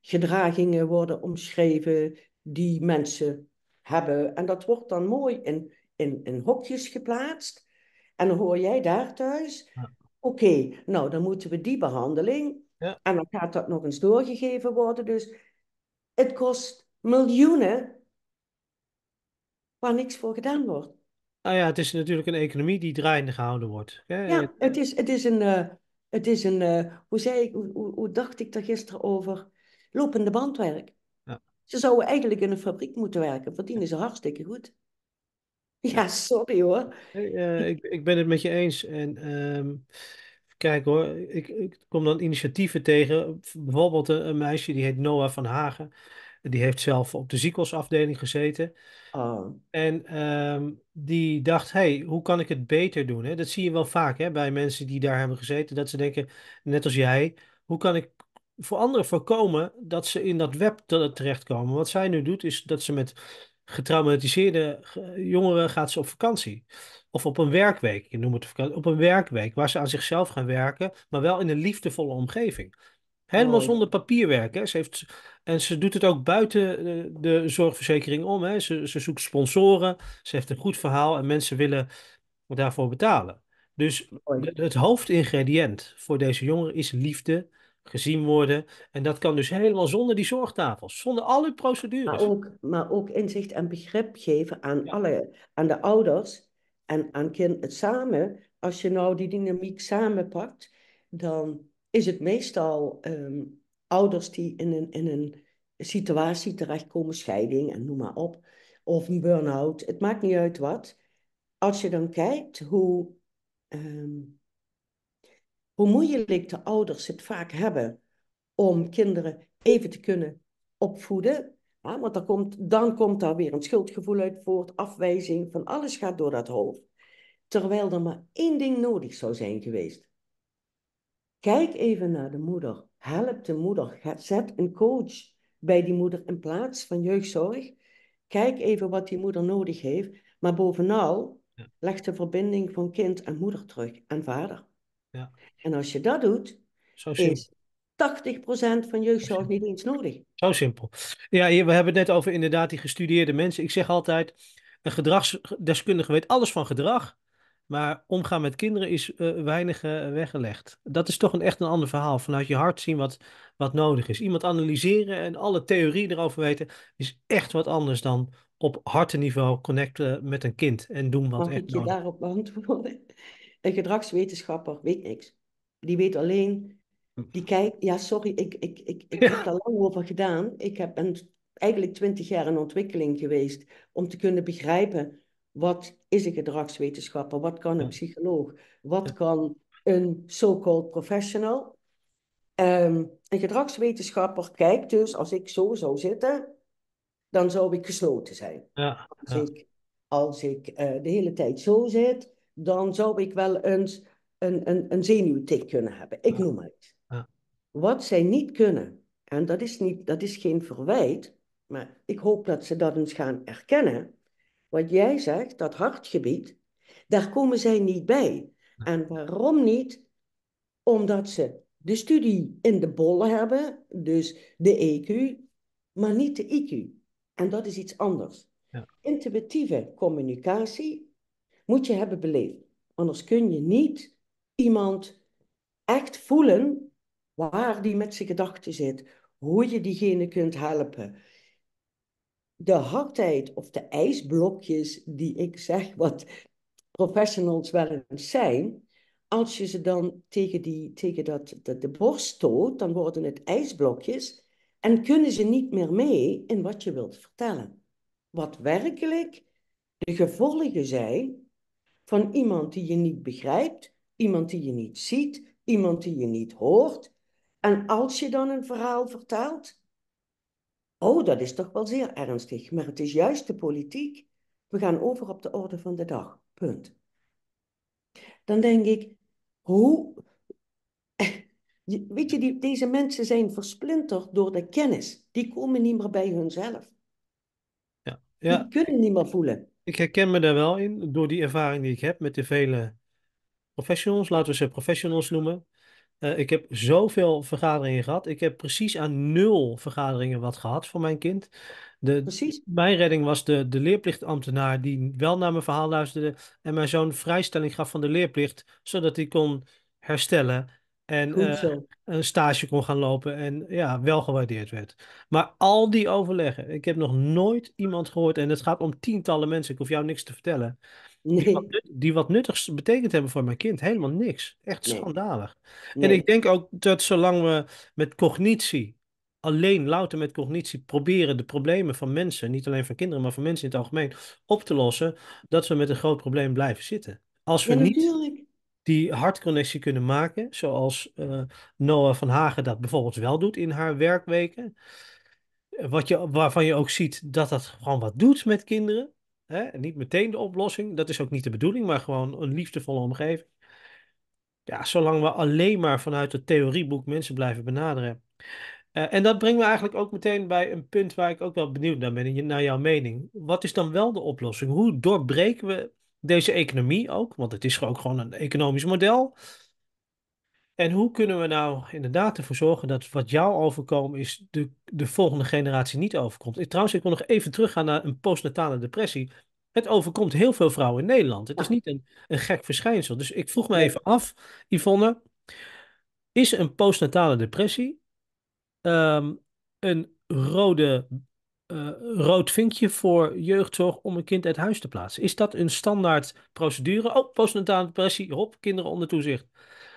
gedragingen worden omschreven die mensen hebben. En dat wordt dan mooi in, in, in hokjes geplaatst. En dan hoor jij daar thuis, oké, nou dan moeten we die behandeling. Ja. En dan gaat dat nog eens doorgegeven worden. Dus het kost miljoenen waar niks voor gedaan wordt. Nou ja, het is natuurlijk een economie die draaiende gehouden wordt. Ja, het is, het is een, eh, het is een eh, hoe, zei ik, hoe, hoe dacht ik daar gisteren over? Lopende bandwerk. Ze zouden eigenlijk in een fabriek moeten werken, verdienen ze hartstikke goed. Ja, sorry hoor. Eh, ik, ik, ben het met je eens. En ehm, kijk hoor, ik, ik, kom dan initiatieven tegen. Bijvoorbeeld eh, een, meisje die heet Noah van Hagen. Die heeft zelf op de ziekenhuisafdeling gezeten. Oh. En ehm, die dacht, hey, hoe kan ik het beter doen? Dat zie je wel vaak hè, bij mensen die daar hebben gezeten. Dat ze denken, net als jij, hoe kan ik voor anderen voorkomen dat ze in dat web terechtkomen. Wat zij nu doet, is dat ze met getraumatiseerde jongeren gaat ze op vakantie. Of op een werkweek, Je noemt het op een werkweek waar ze aan zichzelf gaan werken, maar wel in een liefdevolle omgeving. Helemaal zonder papierwerk. Hè. Ze heeft, en ze doet het ook buiten eh, de, zorgverzekering om. Hè. Ze, ze, zoekt sponsoren. Ze heeft een goed verhaal en mensen willen daarvoor betalen. Dus het hoofdingrediënt voor deze jongeren is liefde gezien worden. En dat kan dus helemaal zonder die zorgtafels, zonder alle procedures. Maar ook, maar ook inzicht en begrip geven aan, alle, aan de ouders en aan kind, samen. Als je nou die dynamiek samenpakt, dan is het meestal ehm, ouders die in een, in een situatie terechtkomen, scheiding en noem maar op, of een burn-out, het maakt niet uit wat. Als je dan kijkt hoe ehm, hoe moeilijk de ouders het vaak hebben om kinderen even te kunnen opvoeden. want dan komt, dan komt daar weer een schuldgevoel uit voort, afwijzing, van alles gaat door dat hoofd. Terwijl er maar één ding nodig zou zijn geweest. Kijk even naar de moeder. Help de moeder. Zet een coach bij die moeder in plaats van jeugdzorg. Kijk even wat die moeder nodig heeft. Maar bovenal, leg de verbinding van kind en moeder terug en vader. Ja. En als je dat doet, Zo is 80% van jeugdzorg niet eens nodig. Zo simpel. Ja, we hebben het net over inderdaad die gestudeerde mensen. Ik zeg altijd, een gedragsdeskundige weet alles van gedrag. Maar omgaan met kinderen is eh, weinig eh, weggelegd. Dat is toch een, echt een ander verhaal. Vanuit je hart zien wat, wat nodig is. Iemand analyseren en alle theorieën erover weten is echt wat anders dan op hartenniveau connecten met een kind en doen wat Mag ik je daarop beantwoorden? Een gedragswetenschapper weet niks. Die weet alleen, die kijkt, ja sorry, ik, ik, ik, ik heb daar lang over gedaan. Ik heb, ben eigenlijk twintig jaar in ontwikkeling geweest om te kunnen begrijpen wat is een gedragswetenschapper, wat kan een psycholoog, wat kan een so-called professional. Um, een gedragswetenschapper kijkt dus, als ik zo zou zitten, dan zou ik gesloten zijn. Ja, Als ik, als ik eh, de hele tijd zo zit, dan zou ik wel eens een, een, een zenuwtik kunnen hebben. Ik noem maar iets. Wat zij niet kunnen, en dat is, niet, dat is geen verwijt, maar ik hoop dat ze dat eens gaan erkennen. Wat jij zegt, dat hartgebied, daar komen zij niet bij. En waarom niet? Omdat ze de studie in de bol hebben, dus de EQ, maar niet de IQ. En dat is iets anders. Ja. Intuïtieve communicatie moet je hebben beleefd. Anders kun je niet iemand echt voelen waar die met zijn gedachten zit, hoe je diegene kunt helpen. De hardheid of de ijsblokjes die ik zeg, wat professionals wel eens zijn, als je ze dan tegen, die, tegen dat, de, de borst stoot, dan worden het ijsblokjes en kunnen ze niet meer mee in wat je wilt vertellen. Wat werkelijk de gevolgen zijn van iemand die je niet begrijpt, iemand die je niet ziet, iemand die je niet hoort. En als je dan een verhaal vertelt, oh, dat is toch wel zeer ernstig, maar het is juist de politiek. We gaan over op de orde van de dag. Punt. Dan denk ik, hoe. Weet je, die, deze mensen zijn versplinterd door de kennis. Die komen niet meer bij hunzelf. Ja. Ja. Die kunnen niet meer voelen ik herken me daar wel in door die ervaring die ik heb met de vele professionals, laten we ze professionals noemen. Eh, ik heb zoveel vergaderingen gehad. Ik heb precies aan nul vergaderingen wat gehad voor mijn kind. De, precies. Mijn redding was de, de leerplichtambtenaar die wel naar mijn verhaal luisterde en mijn zoon vrijstelling gaf van de leerplicht, zodat hij kon herstellen en eh, een stage kon gaan lopen en ja, wel gewaardeerd werd. Maar al die overleggen, ik heb nog nooit iemand gehoord, en het gaat om tientallen mensen, ik hoef jou niks te vertellen, die, wat, die, wat, nuttigs betekend hebben voor mijn kind. Helemaal niks. Echt schandalig. En ik denk ook dat zolang we met cognitie, alleen louter met cognitie, proberen de problemen van mensen, niet alleen van kinderen, maar van mensen in het algemeen, op te lossen, dat we met een groot probleem blijven zitten. Als we niet die hartconnectie kunnen maken, zoals uh, Noah van Hagen dat bijvoorbeeld wel doet in haar werkweken. Wat je, waarvan je ook ziet dat dat gewoon wat doet met kinderen. Hè? Niet meteen de oplossing, dat is ook niet de bedoeling, maar gewoon een liefdevolle omgeving. Ja, zolang we alleen maar vanuit het theorieboek mensen blijven benaderen. Eh, en dat brengt me eigenlijk ook meteen bij een punt waar ik ook wel benieuwd naar ben, naar jouw mening. Wat is dan wel de oplossing? Hoe doorbreken we deze economie ook, want het is ook gewoon een economisch model. En hoe kunnen we nou inderdaad ervoor zorgen dat wat jou overkomen is, de, de volgende generatie niet overkomt? Ik, trouwens, ik wil nog even teruggaan naar een postnatale depressie. Het overkomt heel veel vrouwen in Nederland. Het is niet een, een gek verschijnsel. Dus ik vroeg me even af, Yvonne, is een postnatale depressie ehm, een rode eh, rood vinkje voor jeugdzorg om een kind uit huis te plaatsen. Is dat een standaard procedure? Oh, postnatale depressie, hop, kinderen onder toezicht.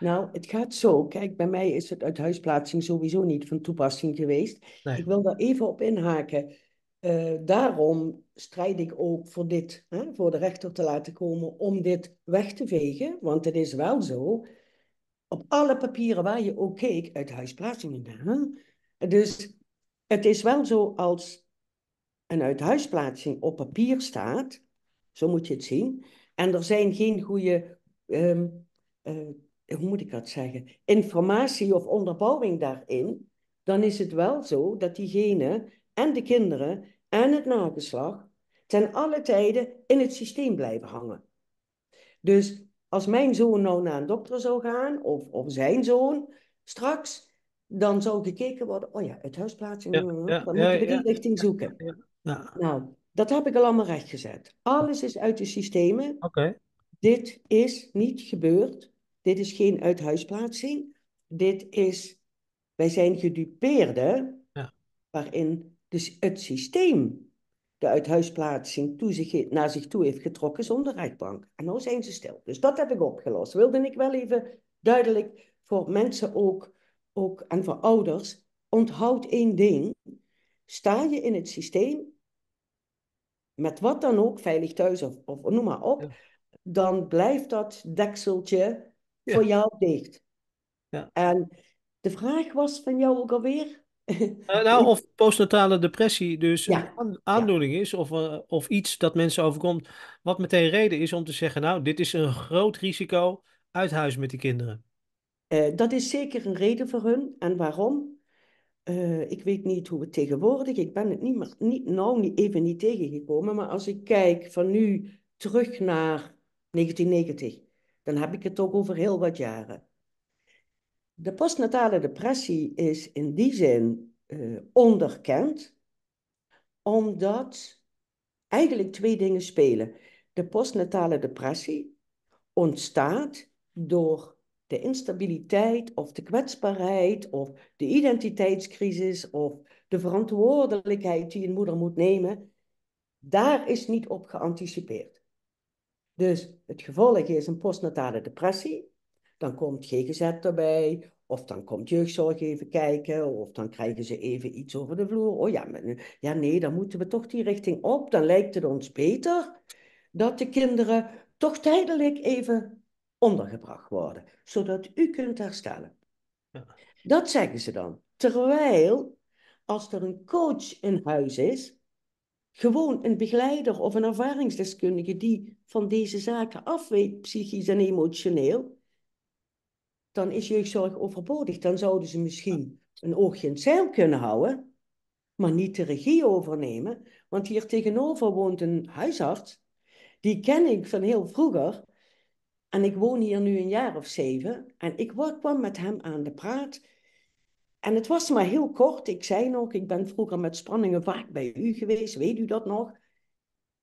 Nou, het gaat zo. Kijk, bij mij is het uit huisplaatsing sowieso niet van toepassing geweest. Ik wil daar even op inhaken. Eh, daarom strijd ik ook voor dit, hè, voor de rechter te laten komen, om dit weg te vegen. Want het is wel zo, op alle papieren waar je ook keek, huisplaatsing Hè? Dus het is wel zo als een huisplaatsing op papier staat, zo moet je het zien, en er zijn geen goede, ehm, eh, hoe moet ik dat zeggen, informatie of onderbouwing daarin, dan is het wel zo dat diegene en de kinderen en het nageslag ten alle tijden in het systeem blijven hangen. Dus als mijn zoon nou naar een dokter zou gaan, of, of zijn zoon, straks, dan zou gekeken worden, oh ja, uit huisplaatsing, eh, ja, ja, dan ja, moeten we die richting zoeken. Nou, dat heb ik al allemaal rechtgezet. Alles is uit de systemen. Dit is niet gebeurd. Dit is geen uithuisplaatsing. Dit is, wij zijn gedupeerden, waarin dus het systeem de uithuisplaatsing naar zich toe heeft getrokken zonder rechtbank. En nu zijn ze stil. Dus dat heb ik opgelost. Wilde ik wel even duidelijk voor mensen ook, ook en voor ouders, onthoud één ding. Sta je in het systeem met wat dan ook, veilig thuis of, noem maar op, dan blijft dat dekseltje voor jou dicht. Ja. En de vraag was van jou ook alweer. Eh, nou, of postnatale depressie dus een aandoening is, of, eh, of iets dat mensen overkomt, wat meteen reden is om te zeggen, nou, dit is een groot risico, uit huis met die kinderen. Eh, dat is zeker een reden voor hun. En waarom? Eh, ik weet niet hoe we tegenwoordig, ik ben het niet, maar niet, nou niet, even niet tegengekomen, maar als ik kijk van nu terug naar 1990, dan heb ik het ook over heel wat jaren. De postnatale depressie is in die zin uh, onderkend, omdat eigenlijk twee dingen spelen. De postnatale depressie ontstaat door de instabiliteit of de kwetsbaarheid of de identiteitscrisis of de verantwoordelijkheid die een moeder moet nemen, daar is niet op geanticipeerd. Dus het gevolg is een postnatale depressie. Dan komt GGZ erbij, of dan komt jeugdzorg even kijken, of dan krijgen ze even iets over de vloer. Oh ja, ja nee, dan moeten we toch die richting op. Dan lijkt het ons beter dat de kinderen toch tijdelijk even ondergebracht worden, zodat u kunt herstellen. Dat zeggen ze dan. Terwijl, als er een coach in huis is, gewoon een begeleider of een ervaringsdeskundige die van deze zaken af psychisch en emotioneel, dan is jeugdzorg overbodig. Dan zouden ze misschien een oogje in het zeil kunnen houden, maar niet de regie overnemen. Want hier tegenover woont een huisarts, die ken ik van heel vroeger. En ik woon hier nu een jaar of zeven. En ik kwam met hem aan de praat. En het was maar heel kort. Ik zei nog, ik ben vroeger met spanningen vaak bij u geweest. Weet u dat nog?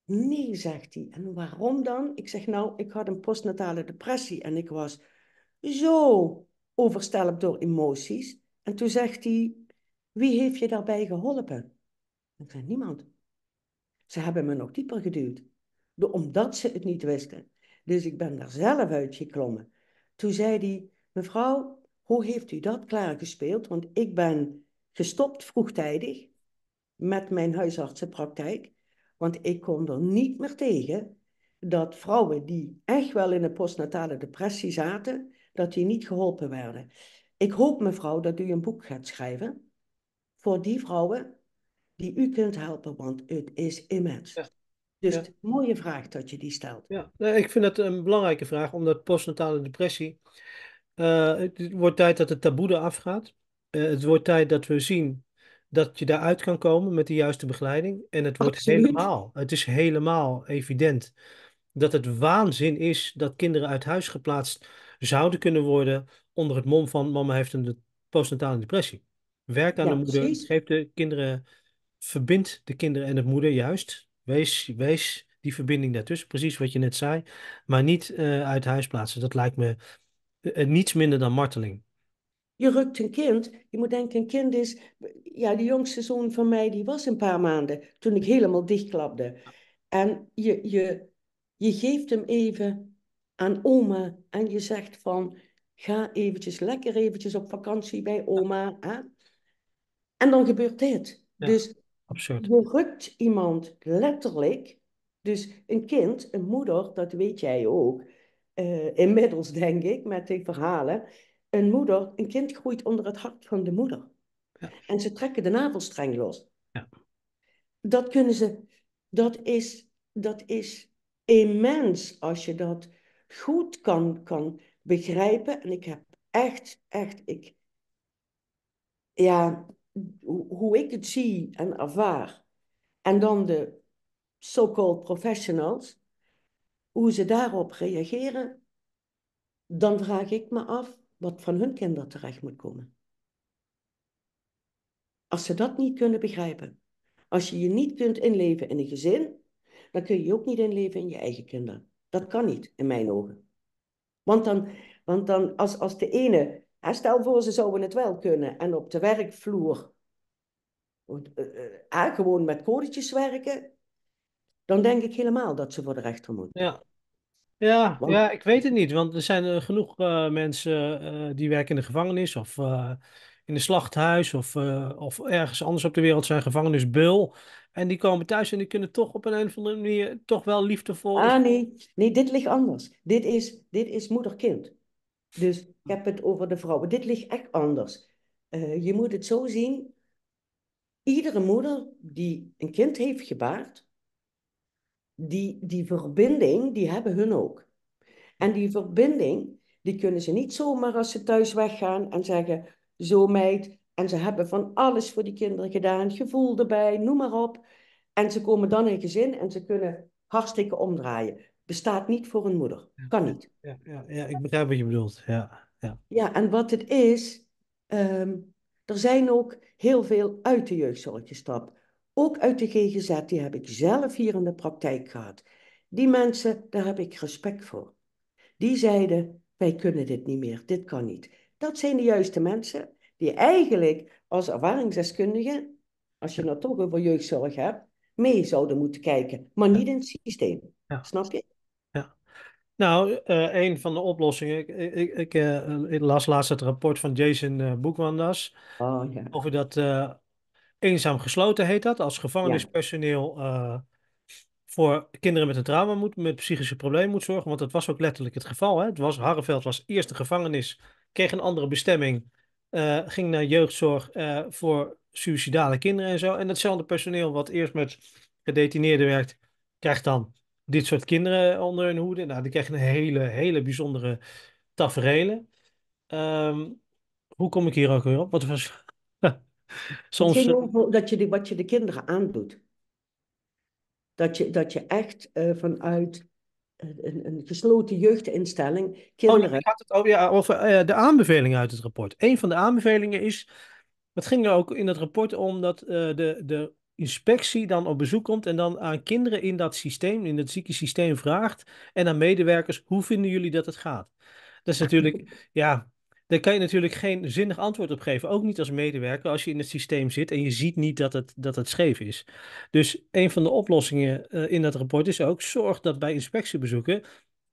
Nee, zegt hij. En waarom dan? Ik zeg, nou, ik had een postnatale depressie. En ik was zo overstelpt door emoties. En toen zegt hij, wie heeft je daarbij geholpen? Ik zei, niemand. Ze hebben me nog dieper geduwd. Omdat ze het niet wisten. Dus ik ben daar zelf uitgeklommen. Toen zei hij, mevrouw, hoe heeft u dat klaargespeeld? Want ik ben gestopt vroegtijdig met mijn huisartsenpraktijk. Want ik kon er niet meer tegen dat vrouwen die echt wel in een postnatale depressie zaten, dat die niet geholpen werden. Ik hoop, mevrouw, dat u een boek gaat schrijven voor die vrouwen die u kunt helpen, want het is immens. Ja. Dus mooie vraag dat je die stelt. Ja, ik vind het een belangrijke vraag, omdat postnatale depressie. Eh, het wordt tijd dat het taboe eraf gaat. Eh, het wordt tijd dat we zien dat je daaruit kan komen met de juiste begeleiding. En het wordt helemaal, het is helemaal evident dat het waanzin is dat kinderen uit huis geplaatst zouden kunnen worden onder het mom van mama heeft een postnatale depressie. Werk aan de moeder, precies. geef de kinderen, verbindt de kinderen en de moeder juist Wees, wees die verbinding daartussen, precies wat je net zei, maar niet eh, uit huis plaatsen. Dat lijkt me eh, eh, niets minder dan marteling. Je rukt een kind. Je moet denken, een kind is... Ja, de jongste zoon van mij, die was een paar maanden toen ik helemaal dichtklapte. En je, je, je geeft hem even aan oma en je zegt van... Ga eventjes, lekker eventjes op vakantie bij oma. Hè? En dan gebeurt dit. Dus Absurd. Je rukt iemand letterlijk. Dus een kind, een moeder, dat weet jij ook. Eh, inmiddels denk ik, met die verhalen. Een moeder, een kind groeit onder het hart van de moeder. Ja. En ze trekken de navelstreng los. Ja. Dat kunnen ze, dat is, dat is immens als je dat goed kan, kan begrijpen. En ik heb echt, echt, ik, ja, hoe ik het zie en ervaar, en dan de so-called professionals, hoe ze daarop reageren, dan vraag ik me af wat van hun kinderen terecht moet komen. Als ze dat niet kunnen begrijpen, als je je niet kunt inleven in een gezin, dan kun je je ook niet inleven in je eigen kinderen. Dat kan niet, in mijn ogen. Want dan, want dan als, als de ene stel voor, ze zouden het wel kunnen en op de werkvloer eh, eh, gewoon met codetjes werken, dan denk ik helemaal dat ze voor de rechter moeten. Ja. Ja, ja, ik weet het niet, want er zijn eh, genoeg mensen die werken in de gevangenis of in een slachthuis of, of ergens anders op de wereld zijn gevangenisbul. En die komen thuis en die kunnen toch op een of andere manier toch wel liefdevol. Ah nee, nee dit ligt anders. Dit is, dit is moeder-kind. Dus ik heb het over de vrouwen. Dit ligt echt anders. Eh, je moet het zo zien. Iedere moeder die een kind heeft gebaard, die, die verbinding, die hebben hun ook. En die verbinding, die kunnen ze niet zomaar als ze thuis weggaan en zeggen, zo meid. En ze hebben van alles voor die kinderen gedaan, gevoel erbij, noem maar op. En ze komen dan in gezin en ze kunnen hartstikke omdraaien bestaat niet voor een moeder. Kan niet. Ja, ja, ja ik begrijp wat je bedoelt. Ja, ja. ja en wat het is, ehm, er zijn ook heel veel uit de jeugdzorg gestapt. Ook uit de GGZ, die heb ik zelf hier in de praktijk gehad. Die mensen, daar heb ik respect voor. Die zeiden, wij kunnen dit niet meer, dit kan niet. Dat zijn de juiste mensen die eigenlijk als ervaringsdeskundige, als je nou toch over jeugdzorg hebt, mee zouden moeten kijken, maar niet in het systeem. Snap je? Nou, eh, een van de oplossingen. Ik, ik, eh, las laatst het rapport van Jason eh, Boekwandas. Oh, over dat eenzaam gesloten heet dat. Als gevangenispersoneel voor kinderen met een trauma moet, met psychische problemen moet zorgen. Want dat was ook letterlijk het geval. Hè? Het was, Harreveld was eerste gevangenis, kreeg een andere bestemming. ging naar jeugdzorg voor suïcidale kinderen en zo. En hetzelfde personeel wat eerst met gedetineerden werkt, krijgt dan dit soort kinderen onder hun hoede. Nou, die krijgen een hele, hele bijzondere tafereelen. Um, hoe kom ik hier ook weer op? Wat was... Soms... Eh, dat je de, wat je de kinderen aandoet. Dat je, dat je echt eh, vanuit een, een, gesloten jeugdinstelling oh, kinderen... Oh, gaat het over, ja, eh, over de aanbeveling uit het rapport. Een van de aanbevelingen is... Het ging er ook in het rapport om dat de, de inspectie dan op bezoek komt en dan aan kinderen in dat systeem, in het zieke systeem vraagt en aan medewerkers, hoe vinden jullie dat het gaat? Dat is natuurlijk, ja, daar kan je natuurlijk geen zinnig antwoord op geven. Ook niet als medewerker als je in het systeem zit en je ziet niet dat het, dat het scheef is. Dus een van de oplossingen eh, in dat rapport is ook, zorg dat bij inspectiebezoeken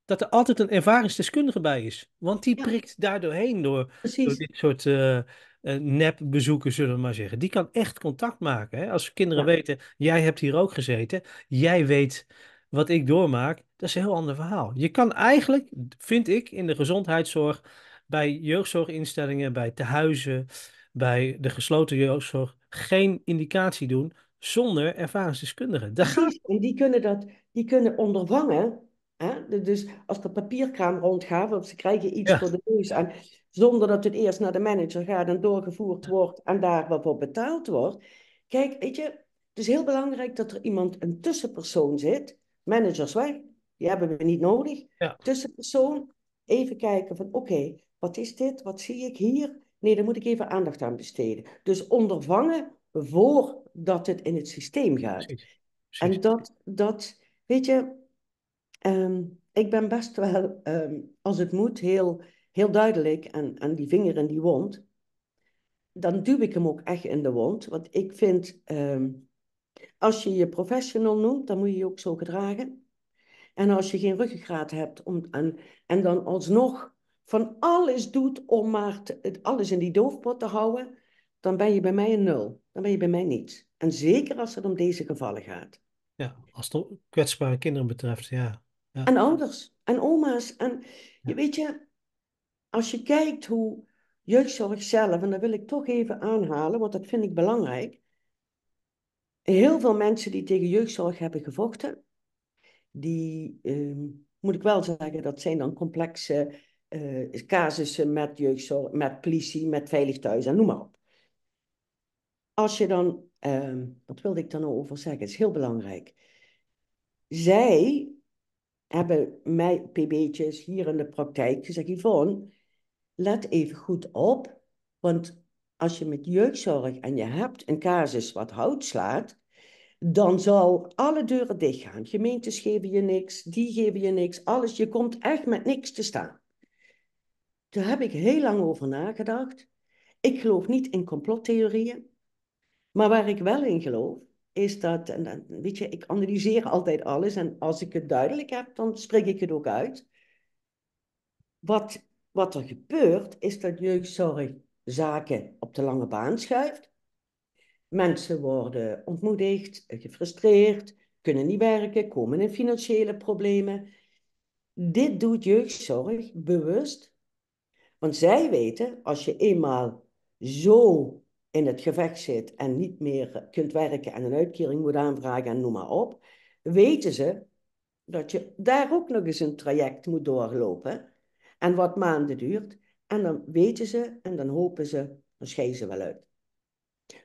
dat er altijd een ervaringsdeskundige bij is. Want die prikt daar doorheen door, dit soort eh, eh, nep bezoeken, zullen we maar zeggen. Die kan echt contact maken. Hè? Als kinderen weten, jij hebt hier ook gezeten, jij weet wat ik doormaak, dat is een heel ander verhaal. Je kan eigenlijk, vind ik, in de gezondheidszorg, bij jeugdzorginstellingen, bij tehuizen, bij de gesloten jeugdzorg, geen indicatie doen zonder ervaringsdeskundigen. Precies, en die kunnen dat, die kunnen ondervangen Hè? Dus als de papierkraam rondgaat, of ze krijgen iets voor de neus aan, zonder dat het eerst naar de manager gaat en doorgevoerd wordt en daar wat voor betaald wordt. Kijk, weet je, het is heel belangrijk dat er iemand, een tussenpersoon zit. Managers weg, die hebben we niet nodig. Tussenpersoon, even kijken van oké, wat is dit, wat zie ik hier? Nee, daar moet ik even aandacht aan besteden. Dus ondervangen voordat het in het systeem gaat. En dat, dat, weet je, Ehm, ik ben best wel, ehm, als het moet, heel, heel duidelijk en, die vinger in die wond. Dan duw ik hem ook echt in de wond. Want ik vind, ehm, als je je professional noemt, dan moet je je ook zo gedragen. En als je geen ruggengraat hebt om, en, en dan alsnog van alles doet om maar alles in die doofpot te houden, dan ben je bij mij een nul. Dan ben je bij mij niets. En zeker als het om deze gevallen gaat. Ja, als het kwetsbare kinderen betreft, ja. En ouders en oma's. En je weet je, als je kijkt hoe jeugdzorg zelf, en dat wil ik toch even aanhalen, want dat vind ik belangrijk. Heel veel mensen die tegen jeugdzorg hebben gevochten, die, ehm, moet ik wel zeggen, dat zijn dan complexe eh, casussen met jeugdzorg, met politie, met veilig thuis en noem maar op. Als je dan, ehm, wat wilde ik dan nou over zeggen, het is heel belangrijk. Zij hebben mijn pb'tjes hier in de praktijk gezegd, Yvonne, let even goed op, want als je met jeugdzorg en je hebt een casus wat hout slaat, dan zal alle deuren dichtgaan. Gemeentes geven je niks, die geven je niks, alles. Je komt echt met niks te staan. Daar heb ik heel lang over nagedacht. Ik geloof niet in complottheorieën, maar waar ik wel in geloof, is dat, en, weet je, ik analyseer altijd alles en als ik het duidelijk heb, dan spreek ik het ook uit. Wat, wat er gebeurt, is dat jeugdzorg zaken op de lange baan schuift. Mensen worden ontmoedigd, gefrustreerd, kunnen niet werken, komen in financiële problemen. Dit doet jeugdzorg bewust, want zij weten, als je eenmaal zo in het gevecht zit en niet meer eh, kunt werken en een uitkering moet aanvragen en noem maar op, weten ze dat je daar ook nog eens een traject moet doorlopen. En wat maanden duurt. En dan weten ze en dan hopen ze, dan scheiden ze wel uit.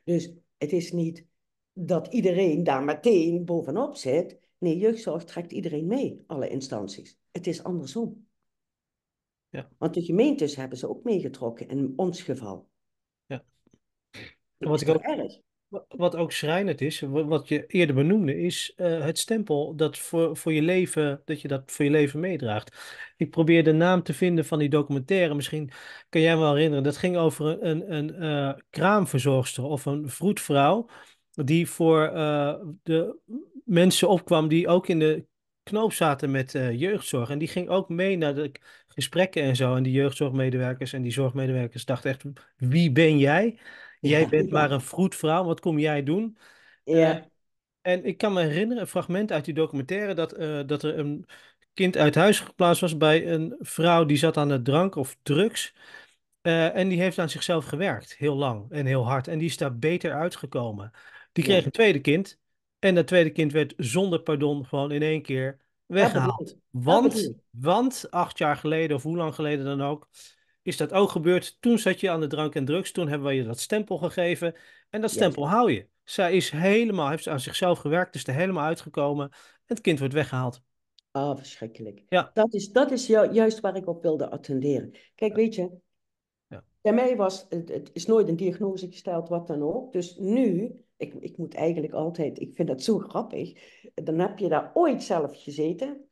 Dus het is niet dat iedereen daar meteen bovenop zit. Nee, jeugdzorg trekt iedereen mee, alle instanties. Het is andersom. Ja. Want de gemeentes hebben ze ook meegetrokken in ons geval wat ik ook, erg? Wat ook schrijnend is, wat je eerder benoemde, is eh, het stempel dat, voor, voor je leven, dat je dat voor je leven meedraagt. Ik probeer de naam te vinden van die documentaire. Misschien kan jij me herinneren. Dat ging over een, een uh, kraamverzorgster of een vroedvrouw. Die voor eh, de mensen opkwam die ook in de knoop zaten met jeugdzorg. En die ging ook mee naar de gesprekken en zo. En die jeugdzorgmedewerkers en die zorgmedewerkers dachten echt, wie ben jij? Jij bent maar een vrouw, wat kom jij doen? Eh, ja. en ik kan me herinneren, een fragment uit die documentaire, dat, eh, dat er een kind uit huis geplaatst was bij een vrouw die zat aan de drank of drugs. Eh, en die heeft aan zichzelf gewerkt, heel lang en heel hard. En die is daar beter uitgekomen. Die kreeg een tweede kind. En dat tweede kind werd zonder pardon gewoon in één keer weggehaald. Want, want acht jaar geleden, of hoe lang geleden dan ook, is dat ook gebeurd. Toen zat je aan de drank en drugs. Toen hebben wij je dat stempel gegeven. En dat stempel hou je. Zij is helemaal, heeft aan zichzelf gewerkt, is er helemaal uitgekomen. En het kind wordt weggehaald. Ah, verschrikkelijk. Ja. Dat is, dat is juist waar ik op wilde attenderen. Kijk, weet je, ja. bij mij was, het, het, is nooit een diagnose gesteld, wat dan ook. Dus nu, ik, ik moet eigenlijk altijd, ik vind dat zo grappig, dan heb je daar ooit zelf gezeten.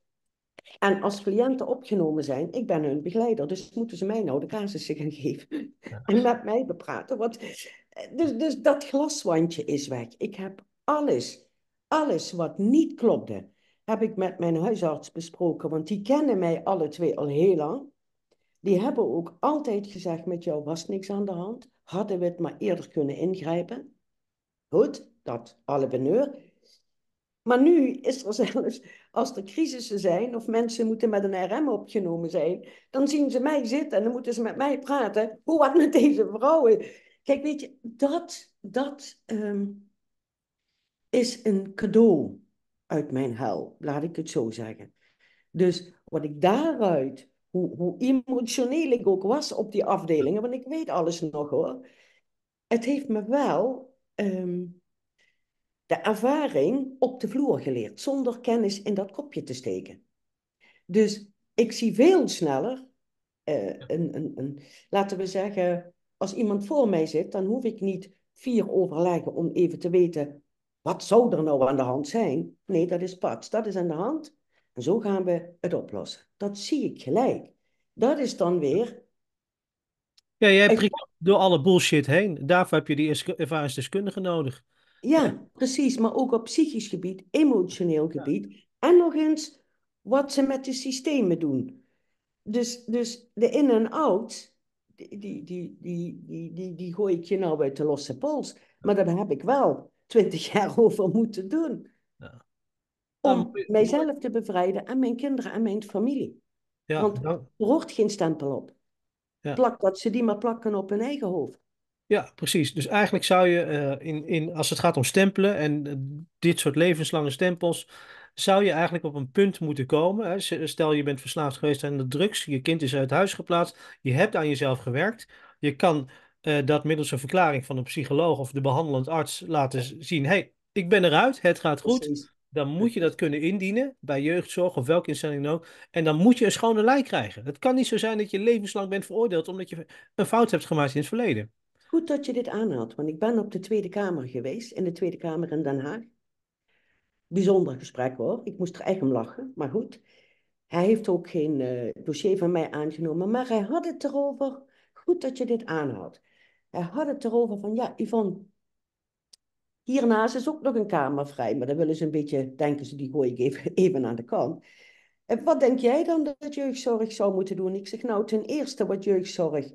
En als cliënten opgenomen zijn, ik ben hun begeleider, dus moeten ze mij nou de casussen gaan geven en met mij bepraten. Want, eh, dus, dus dat glaswandje is weg. Ik heb alles, alles wat niet klopte, heb ik met mijn huisarts besproken, want die kennen mij alle twee al heel lang. Die hebben ook altijd gezegd, met jou was niks aan de hand, hadden we het maar eerder kunnen ingrijpen. Goed, dat alle beneur. Maar nu is er zelfs, als er crisissen zijn of mensen moeten met een RM opgenomen zijn, dan zien ze mij zitten en dan moeten ze met mij praten. Hoe wat met deze vrouwen? Kijk, weet je, dat, dat ehm, is een cadeau uit mijn hel, laat ik het zo zeggen. Dus wat ik daaruit, hoe, hoe emotioneel ik ook was op die afdelingen, want ik weet alles nog hoor, het heeft me wel ehm, de ervaring op de vloer geleerd, zonder kennis in dat kopje te steken. Dus ik zie veel sneller, eh, een, een, een, laten we zeggen, als iemand voor mij zit, dan hoef ik niet vier overleggen om even te weten, wat zou er nou aan de hand zijn? Nee, dat is pats, dat is aan de hand. En zo gaan we het oplossen. Dat zie ik gelijk. Dat is dan weer. Ja, jij prikt door alle bullshit heen. Daarvoor heb je die ervaringsdeskundige nodig. Ja, precies. Maar ook op psychisch gebied, emotioneel gebied. En nog eens wat ze met de systemen doen. Dus, dus de in- en out, die, die, die, die, die, die gooi ik je nou uit de losse pols. Maar daar heb ik wel twintig jaar over moeten doen. Ja. Om nou, mijzelf te bevrijden en mijn kinderen en mijn familie. Ja, Want nou. er hoort geen stempel op. Plak dat ze die maar plakken op hun eigen hoofd. Ja, precies. Dus eigenlijk zou je, eh, in, in, als het gaat om stempelen en eh, dit soort levenslange stempels, zou je eigenlijk op een punt moeten komen. Hè? Stel je bent verslaafd geweest aan de drugs, je kind is uit huis geplaatst, je hebt aan jezelf gewerkt. Je kan eh, dat middels een verklaring van een psycholoog of de behandelend arts laten zien: hey, ik ben eruit, het gaat goed. Dan moet je dat kunnen indienen bij jeugdzorg of welke instelling dan ook. En dan moet je een schone lij krijgen. Het kan niet zo zijn dat je levenslang bent veroordeeld omdat je een fout hebt gemaakt in het verleden. Goed dat je dit aanhaalt, want ik ben op de Tweede Kamer geweest, in de Tweede Kamer in Den Haag. Bijzonder gesprek hoor, ik moest er echt om lachen, maar goed. Hij heeft ook geen eh, dossier van mij aangenomen, maar hij had het erover, goed dat je dit aanhaalt. Hij had het erover van, ja Yvonne, hiernaast is ook nog een kamer vrij, maar dan willen ze een beetje, denken ze, die gooi ik even, even aan de kant. En wat denk jij dan dat jeugdzorg zou moeten doen? Ik zeg, nou ten eerste wat jeugdzorg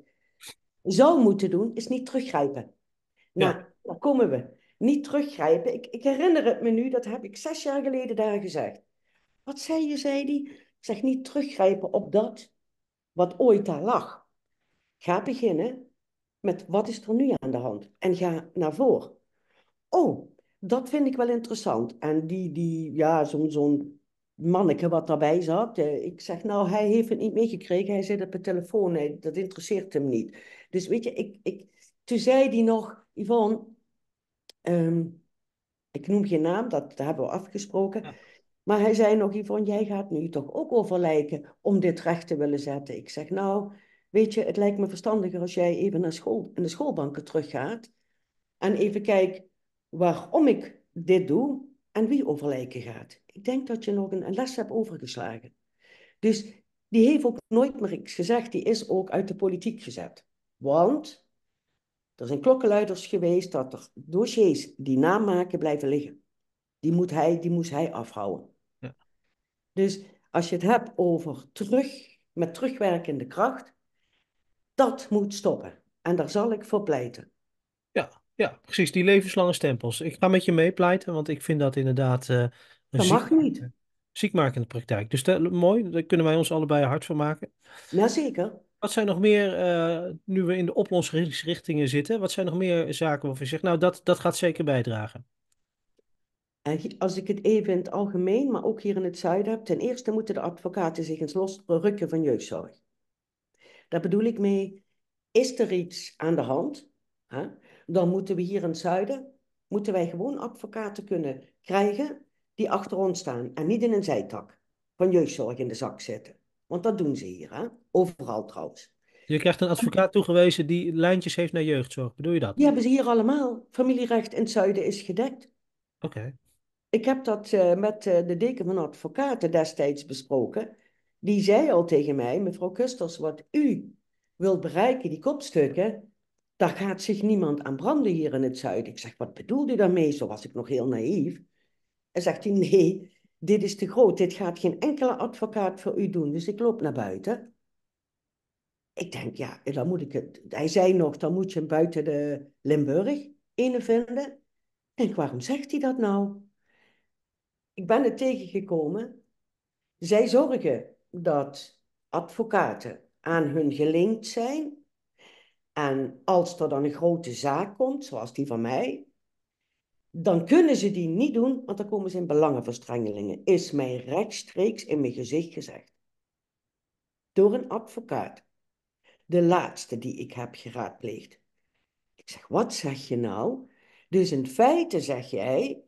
zou moeten doen, is niet teruggrijpen. Nou, daar komen we. Niet teruggrijpen. Ik, ik, herinner het me nu, dat heb ik zes jaar geleden daar gezegd. Wat zei je, zei die? Ik zeg niet teruggrijpen op dat wat ooit daar lag. Ga beginnen met wat is er nu aan de hand en ga naar voren. Oh, dat vind ik wel interessant. En die, die ja, zo'n zo'n manneke wat daarbij zat, eh, ik zeg nou, hij heeft het niet meegekregen, hij zit op de telefoon, eh, dat interesseert hem niet. Dus weet je, ik, ik, toen zei die nog, Yvonne, ehm, ik noem geen naam, dat, hebben we afgesproken. Maar hij zei nog, Yvonne, jij gaat nu toch ook overlijken om dit recht te willen zetten. Ik zeg, nou, weet je, het lijkt me verstandiger als jij even naar school, in de schoolbanken teruggaat. En even kijkt waarom ik dit doe en wie overlijken gaat. Ik denk dat je nog een, een les hebt overgeslagen. Dus die heeft ook nooit meer iets gezegd. Die is ook uit de politiek gezet. Want er zijn klokkenluiders geweest dat er dossiers die naam maken blijven liggen. Die, moet hij, die moest hij afhouden. Ja. Dus als je het hebt over terug, met terugwerkende kracht, dat moet stoppen. En daar zal ik voor pleiten. Ja, ja, precies. Die levenslange stempels. Ik ga met je meepleiten, want ik vind dat inderdaad. Eh, een dat mag niet. Ziekmakende praktijk. Dus dat, mooi, daar kunnen wij ons allebei hard voor maken. Jazeker. Wat zijn nog meer, eh, nu we in de oplossingsrichtingen zitten, wat zijn nog meer zaken waarvan je zegt, nou dat, dat gaat zeker bijdragen? Eh, als ik het even in het algemeen, maar ook hier in het zuiden heb, ten eerste moeten de advocaten zich eens losrukken van jeugdzorg. Daar bedoel ik mee, is er iets aan de hand, hè? dan moeten we hier in het zuiden, moeten wij gewoon advocaten kunnen krijgen die achter ons staan en niet in een zijtak van jeugdzorg in de zak zetten. Want dat doen ze hier, hè? overal trouwens. Je krijgt een advocaat toegewezen die lijntjes heeft naar jeugdzorg, bedoel je dat? Die hebben ze hier allemaal. Familierecht in het zuiden is gedekt. Oké. Ik heb dat eh, met eh, de deken van advocaten destijds besproken. Die zei al tegen mij, mevrouw Kusters, wat u wilt bereiken, die kopstukken, daar gaat zich niemand aan branden hier in het zuiden. Ik zeg, wat bedoelt u daarmee? Zo was ik nog heel naïef. En zegt hij, nee, dit is te groot, dit gaat geen enkele advocaat voor u doen. Dus ik loop naar buiten. Ik denk, ja, dan moet ik het. Hij zei nog, dan moet je buiten de Limburg ene vinden. Ik denk, waarom zegt hij dat nou? Ik ben het tegengekomen. Zij zorgen dat advocaten aan hun gelinkt zijn. En als er dan een grote zaak komt, zoals die van mij, dan kunnen ze die niet doen, want dan komen ze in belangenverstrengelingen. Is mij rechtstreeks in mijn gezicht gezegd. Door een advocaat. De laatste die ik heb geraadpleegd. Ik zeg, wat zeg je nou? Dus in feite zeg jij,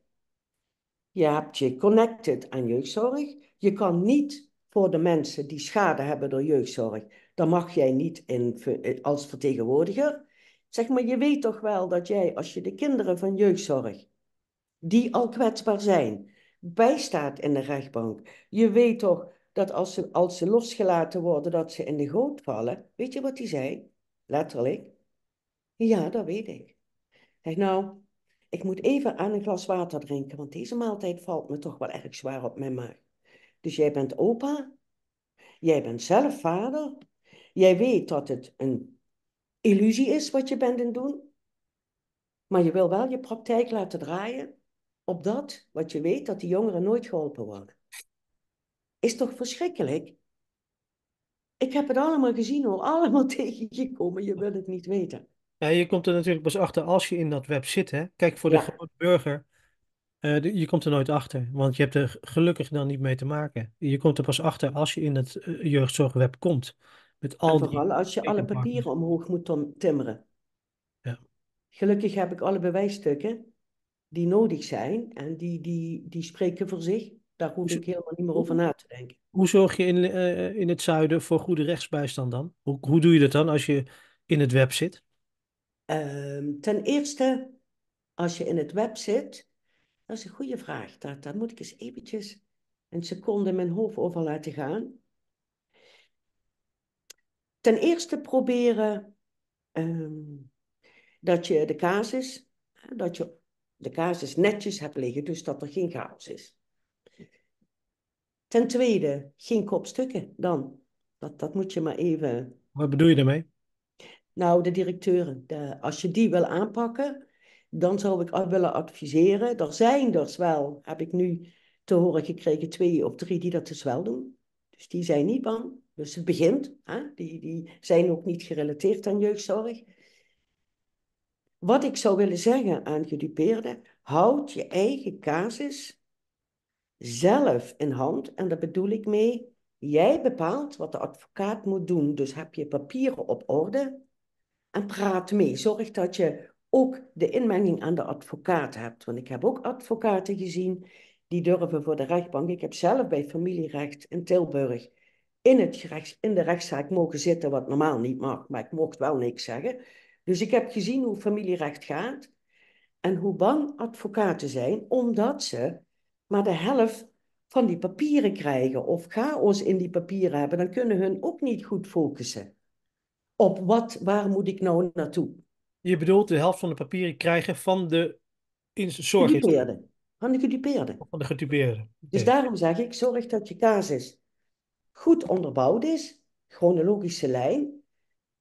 je hebt je connected aan jeugdzorg. Je kan niet voor de mensen die schade hebben door jeugdzorg, dan mag jij niet in, eh, als vertegenwoordiger. Zeg maar, je weet toch wel dat jij, als je de kinderen van jeugdzorg die al kwetsbaar zijn, bijstaat in de rechtbank. Je weet toch dat als ze, als ze losgelaten worden, dat ze in de goot vallen. Weet je wat hij zei? Letterlijk. Ja, dat weet ik. Hij nou, ik moet even aan een glas water drinken, want deze maaltijd valt me toch wel erg zwaar op mijn maag. Dus jij bent opa, jij bent zelf vader, jij weet dat het een illusie is wat je bent in doen, maar je wil wel je praktijk laten draaien op dat wat je weet dat die jongeren nooit geholpen worden. Is toch verschrikkelijk? Ik heb het allemaal gezien hoor, allemaal tegengekomen, je wil het niet weten. Ja, je komt er natuurlijk pas achter als je in dat web zit. Hè? Kijk, voor de ja. gewone burger, eh, je komt er nooit achter. Want je hebt er gelukkig dan niet mee te maken. Je komt er pas achter als je in het eh, jeugdzorgweb komt. Met al en vooral als je alle papieren omhoog moet timmeren. Ja. Gelukkig heb ik alle bewijsstukken die nodig zijn. En die, die, die spreken voor zich. Daar hoef ik helemaal niet meer over na te denken. Hoe zorg je in, eh, in het zuiden voor goede rechtsbijstand dan? Hoe, hoe doe je dat dan als je in het web zit? Ehm, ten eerste, als je in het web zit, dat is een goede vraag. Daar, daar moet ik eens eventjes een seconde mijn hoofd over laten gaan. Ten eerste proberen ehm, dat je de casus, dat je de casus netjes heb liggen, dus dat er geen chaos is. Ten tweede, geen kopstukken dan. Dat, dat moet je maar even. Wat bedoel je daarmee? Nou, de directeuren. als je die wil aanpakken, dan zou ik willen adviseren. Er zijn dus wel, heb ik nu te horen gekregen, twee of drie die dat dus wel doen. Dus die zijn niet bang. Dus het begint. Hè? Die, die zijn ook niet gerelateerd aan jeugdzorg. Wat ik zou willen zeggen aan gedupeerden, houd je eigen casus zelf in hand. En daar bedoel ik mee, jij bepaalt wat de advocaat moet doen. Dus heb je papieren op orde en praat mee. Zorg dat je ook de inmenging aan de advocaat hebt. Want ik heb ook advocaten gezien die durven voor de rechtbank. Ik heb zelf bij familierecht in Tilburg in, het in de rechtszaak mogen zitten, wat normaal niet mag, maar ik mocht wel niks zeggen. Dus ik heb gezien hoe familierecht gaat en hoe bang advocaten zijn, omdat ze maar de helft van die papieren krijgen of chaos in die papieren hebben, dan kunnen hun ook niet goed focussen. Op wat, waar moet ik nou naartoe? Je bedoelt de helft van de papieren krijgen van de zorg. Van de gedupeerden. Van de Dus daarom zeg ik, zorg dat je casus goed onderbouwd is, chronologische lijn,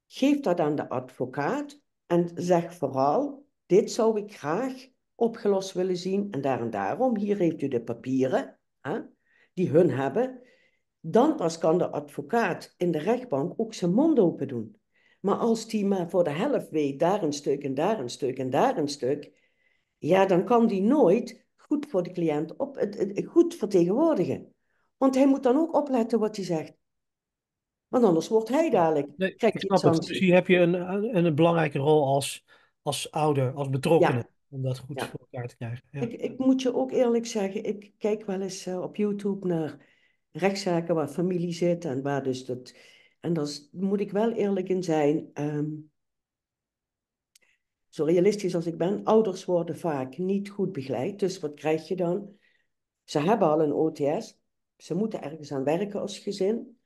Geef dat aan de advocaat en zeg vooral, dit zou ik graag opgelost willen zien en daarom daarom, hier heeft u de papieren hè, die hun hebben. Dan pas kan de advocaat in de rechtbank ook zijn mond open doen. Maar als die maar voor de helft weet, daar een stuk en daar een stuk en daar een stuk, ja, dan kan die nooit goed voor de cliënt op, goed vertegenwoordigen. Want hij moet dan ook opletten wat hij zegt. Want anders wordt hij dadelijk. Kijk, krijgt heb je een, een, een, belangrijke rol als, als ouder, als betrokkenen. Om dat goed voor elkaar te krijgen. Ja. Ik, ik, moet je ook eerlijk zeggen, ik kijk wel eens eh, op YouTube naar rechtszaken waar familie zit en waar dus dat. En daar moet ik wel eerlijk in zijn. Ehm, zo realistisch als ik ben, ouders worden vaak niet goed begeleid. Dus wat krijg je dan? Ze hebben al een OTS. Ze moeten ergens aan werken als gezin.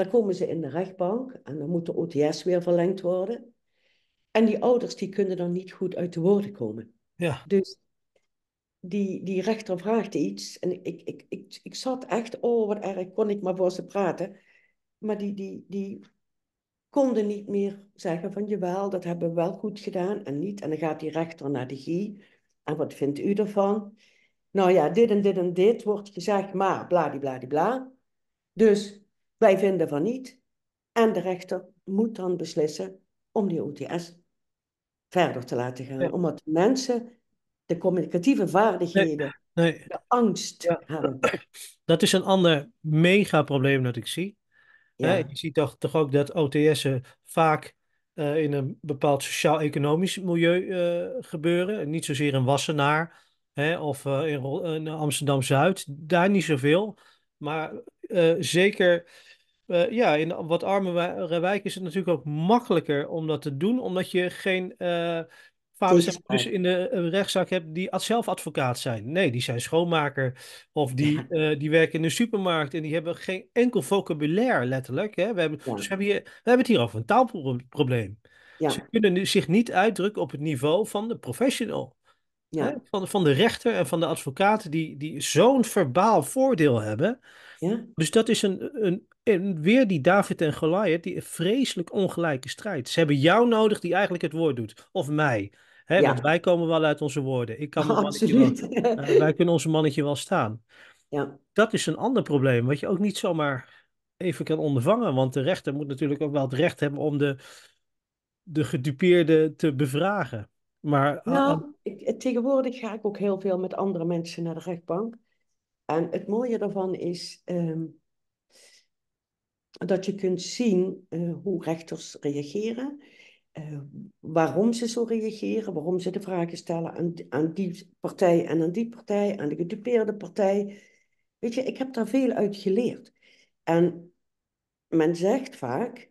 Dan komen ze in de rechtbank en dan moet de OTS weer verlengd worden. En die ouders die kunnen dan niet goed uit de woorden komen. Ja. Dus die, die rechter vraagt iets en ik, ik, ik, ik zat echt, oh wat erg, kon ik maar voor ze praten. Maar die, die, die konden niet meer zeggen van jawel, dat hebben we wel goed gedaan en niet. En dan gaat die rechter naar de G. En wat vindt u ervan? Nou ja, dit en dit en dit wordt gezegd, maar bla Dus wij vinden van niet. En de rechter moet dan beslissen om die OTS verder te laten gaan. Omdat mensen de communicatieve vaardigheden, nee, nee. de angst hebben. Dat is een ander megaprobleem dat ik zie. Ja. Je ziet toch, toch ook dat OTS'en vaak eh, in een bepaald sociaal-economisch milieu eh, gebeuren. niet zozeer in Wassenaar hè, of eh, in, in Amsterdam-Zuid. Daar niet zoveel. Maar zeker eh, ja, in wat arme wijken is het natuurlijk ook makkelijker om dat te doen, omdat je geen uh, vaders dus in de eh, rechtszaak hebt die zelf advocaat zijn. Nee, die zijn schoonmaker of die, die werken in de supermarkt en die hebben geen enkel vocabulaire letterlijk. Hè? We, hebben, dus we, hebben we hebben het hier over een taalprobleem. Ze kunnen zich niet uitdrukken op het niveau van de professional. Van, van de rechter en van de advocaten die, die zo'n verbaal voordeel hebben. Ja? Dus dat is een, een, weer die David en Goliath, die vreselijk ongelijke strijd. Ze hebben jou nodig die eigenlijk het woord doet, of mij. Hè? Want wij komen wel uit onze woorden. Ik kan oh, mannetje. Wel, eh, wij kunnen onze mannetje wel staan. Ja. Dat is een ander probleem, wat je ook niet zomaar even kan ondervangen. Want de rechter moet natuurlijk ook wel het recht hebben om de, de gedupeerde te bevragen. Maar, eh, nou, eh, ik, tegenwoordig ga ik ook heel veel met andere mensen naar de rechtbank. En het mooie daarvan is ehm, dat je kunt zien eh, hoe rechters reageren, eh, waarom ze zo reageren, waarom ze de vragen stellen aan, aan die partij en aan die partij, aan de gedupeerde partij. Weet je, ik heb daar veel uit geleerd. En men zegt vaak,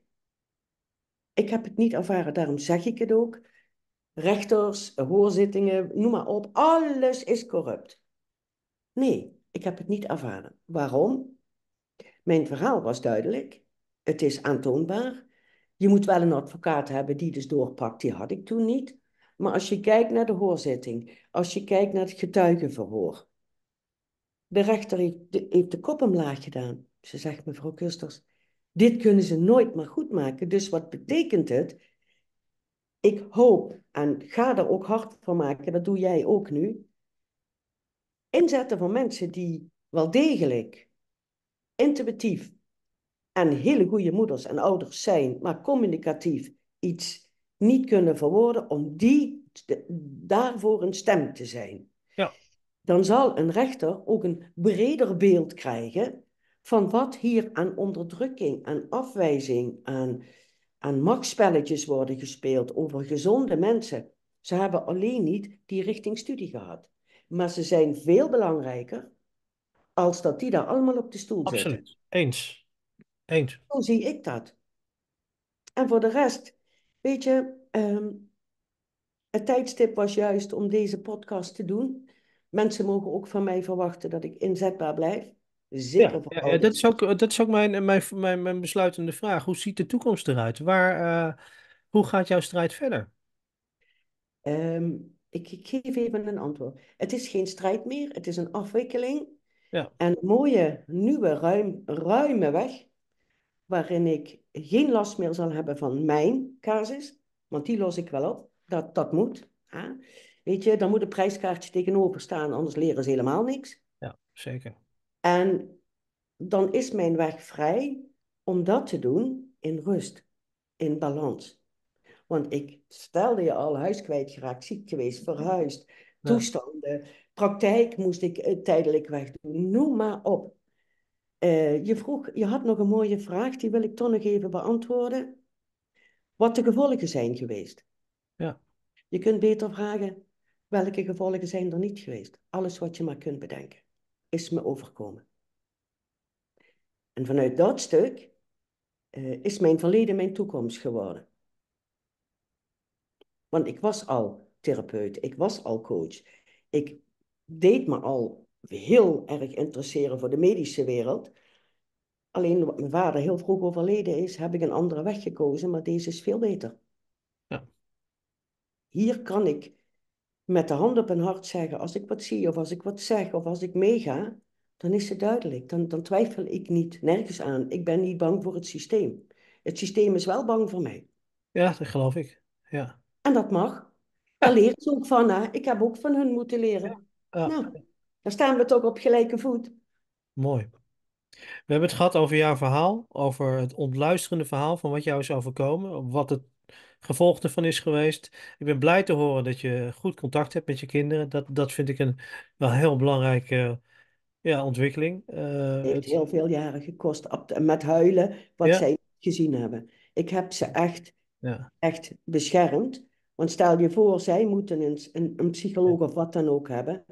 ik heb het niet ervaren, daarom zeg ik het ook. Rechters, hoorzittingen, noem maar op, alles is corrupt. Nee, ik heb het niet ervaren. Waarom? Mijn verhaal was duidelijk. Het is aantoonbaar. Je moet wel een advocaat hebben die dus doorpakt. Die had ik toen niet. Maar als je kijkt naar de hoorzitting, als je kijkt naar het getuigenverhoor. De rechter heeft de, kop omlaag gedaan. Ze zegt, mevrouw Kusters, dit kunnen ze nooit maar goed maken. Dus wat betekent het? Ik hoop en ga er ook hard voor maken, dat doe jij ook nu, inzetten van mensen die wel degelijk intuïtief en hele goede moeders en ouders zijn, maar communicatief iets niet kunnen verwoorden, om die daarvoor een stem te zijn. Ja. Dan zal een rechter ook een breder beeld krijgen van wat hier aan onderdrukking, aan afwijzing, aan, aan machtspelletjes worden gespeeld over gezonde mensen. Ze hebben alleen niet die richting studie gehad. Maar ze zijn veel belangrijker als dat die daar allemaal op de stoel Absoluut. zitten. Absoluut, eens. eens. Zo zie ik dat. En voor de rest, weet je, um, het tijdstip was juist om deze podcast te doen. Mensen mogen ook van mij verwachten dat ik inzetbaar blijf. Zeker ja, dat is ook, eh, dat is ook mijn, mijn, mijn, besluitende vraag. Hoe ziet de toekomst eruit? Waar, eh, hoe gaat jouw strijd verder? Um, ik, geef even een antwoord. Het is geen strijd meer, het is een afwikkeling. Ja. En een mooie, nieuwe, ruim, ruime weg, waarin ik geen last meer zal hebben van mijn casus, want die los ik wel op. Dat, dat moet. Hè? Weet je, dan moet een prijskaartje tegenover staan, anders leren ze helemaal niks. Ja, zeker. En dan is mijn weg vrij om dat te doen in rust, in balans. Want ik stelde je al, huis kwijtgeraakt, ziek geweest, verhuisd, toestanden. Praktijk moest ik uh, tijdelijk wegdoen, noem maar op. Eh, je vroeg, je had nog een mooie vraag, die wil ik toch nog even beantwoorden. Wat de gevolgen zijn geweest. Ja. Je kunt beter vragen, welke gevolgen zijn er niet geweest? Alles wat je maar kunt bedenken, is me overkomen. En vanuit dat stuk eh, is mijn verleden mijn toekomst geworden. Want ik was al therapeut, ik was al coach. Ik deed me al heel erg interesseren voor de medische wereld. Alleen wat mijn vader heel vroeg overleden is, heb ik een andere weg gekozen, maar deze is veel beter. Ja. Hier kan ik met de hand op mijn hart zeggen, als ik wat zie of als ik wat zeg of als ik meega, dan is het duidelijk. Dan, dan twijfel ik niet nergens aan. Ik ben niet bang voor het systeem. Het systeem is wel bang voor mij. Ja, dat geloof ik. Ja. En dat mag. Daar leert ze ook van. Ik heb ook van hun moeten leren. Ja. Nou, daar staan we toch op gelijke voet. Mooi. We hebben het gehad over jouw verhaal, over het ontluisterende verhaal van wat jou is overkomen, wat het gevolg ervan is geweest. Ik ben blij te horen dat je goed contact hebt met je kinderen. Dat, dat vind ik een wel heel belangrijke ja, ontwikkeling. Eh, het heeft heel veel jaren gekost met huilen, wat zij gezien hebben. Ik heb ze echt, ja. echt beschermd. Want stel je voor, zij moeten een, een, een psycholoog of wat dan ook hebben.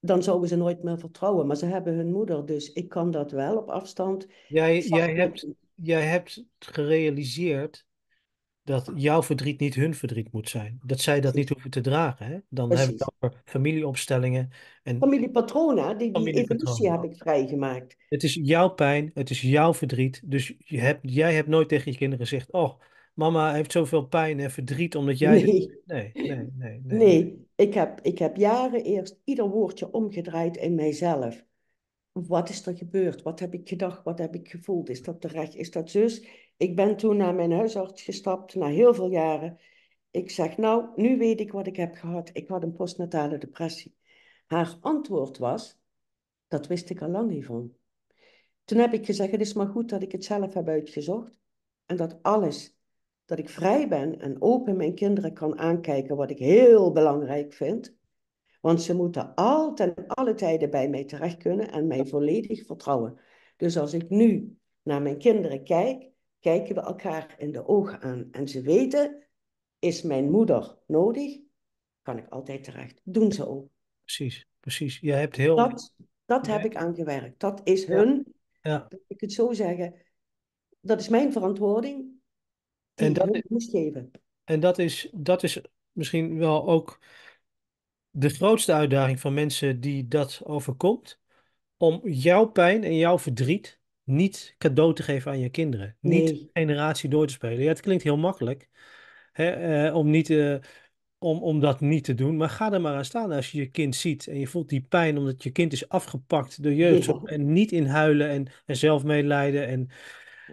Dan zouden ze nooit meer vertrouwen. Maar ze hebben hun moeder, dus ik kan dat wel op afstand. Jij, jij, hebt, jij hebt gerealiseerd dat jouw verdriet niet hun verdriet moet zijn. Dat zij dat niet hoeven te dragen. Hè? Dan hebben we over familieopstellingen. En familiepatronen, die, die evolutie heb ik vrijgemaakt. Het is jouw pijn, het is jouw verdriet. Dus je hebt, jij hebt nooit tegen je kinderen gezegd... oh, mama heeft zoveel pijn en verdriet omdat jij... Nee, nee, nee, nee, nee. Ik, heb, ik heb jaren eerst ieder woordje omgedraaid in mijzelf. Wat is er gebeurd? Wat heb ik gedacht? Wat heb ik gevoeld? Is dat terecht? Is dat zus? Ik ben toen naar mijn huisarts gestapt, na heel veel jaren. Ik zeg, nou, nu weet ik wat ik heb gehad. Ik had een postnatale depressie. Haar antwoord was, dat wist ik al lang niet van. Toen heb ik gezegd, het is maar goed dat ik het zelf heb uitgezocht. En dat alles dat ik vrij ben en open mijn kinderen kan aankijken, wat ik heel belangrijk vind. Want ze moeten altijd en alle tijden bij mij terecht kunnen en mij volledig vertrouwen. Dus als ik nu naar mijn kinderen kijk, kijken we elkaar in de ogen aan. En ze weten, is mijn moeder nodig, kan ik altijd terecht. Doen ze ook. Precies, precies. Je hebt heel... Dat, dat heb ik aangewerkt. Dat is hun, ja. ik het zo zeggen, dat is mijn verantwoording en dat, geven. En dat is, dat is misschien wel ook de grootste uitdaging van mensen die dat overkomt. Om jouw pijn en jouw verdriet niet cadeau te geven aan je kinderen. Niet generatie door te spelen. Ja, het klinkt heel makkelijk hè, eh, om, niet, eh, om, om dat niet te doen. Maar ga er maar aan staan als je je kind ziet en je voelt die pijn omdat je kind is afgepakt door jeugd. En niet in huilen en, en zelfmedelijden en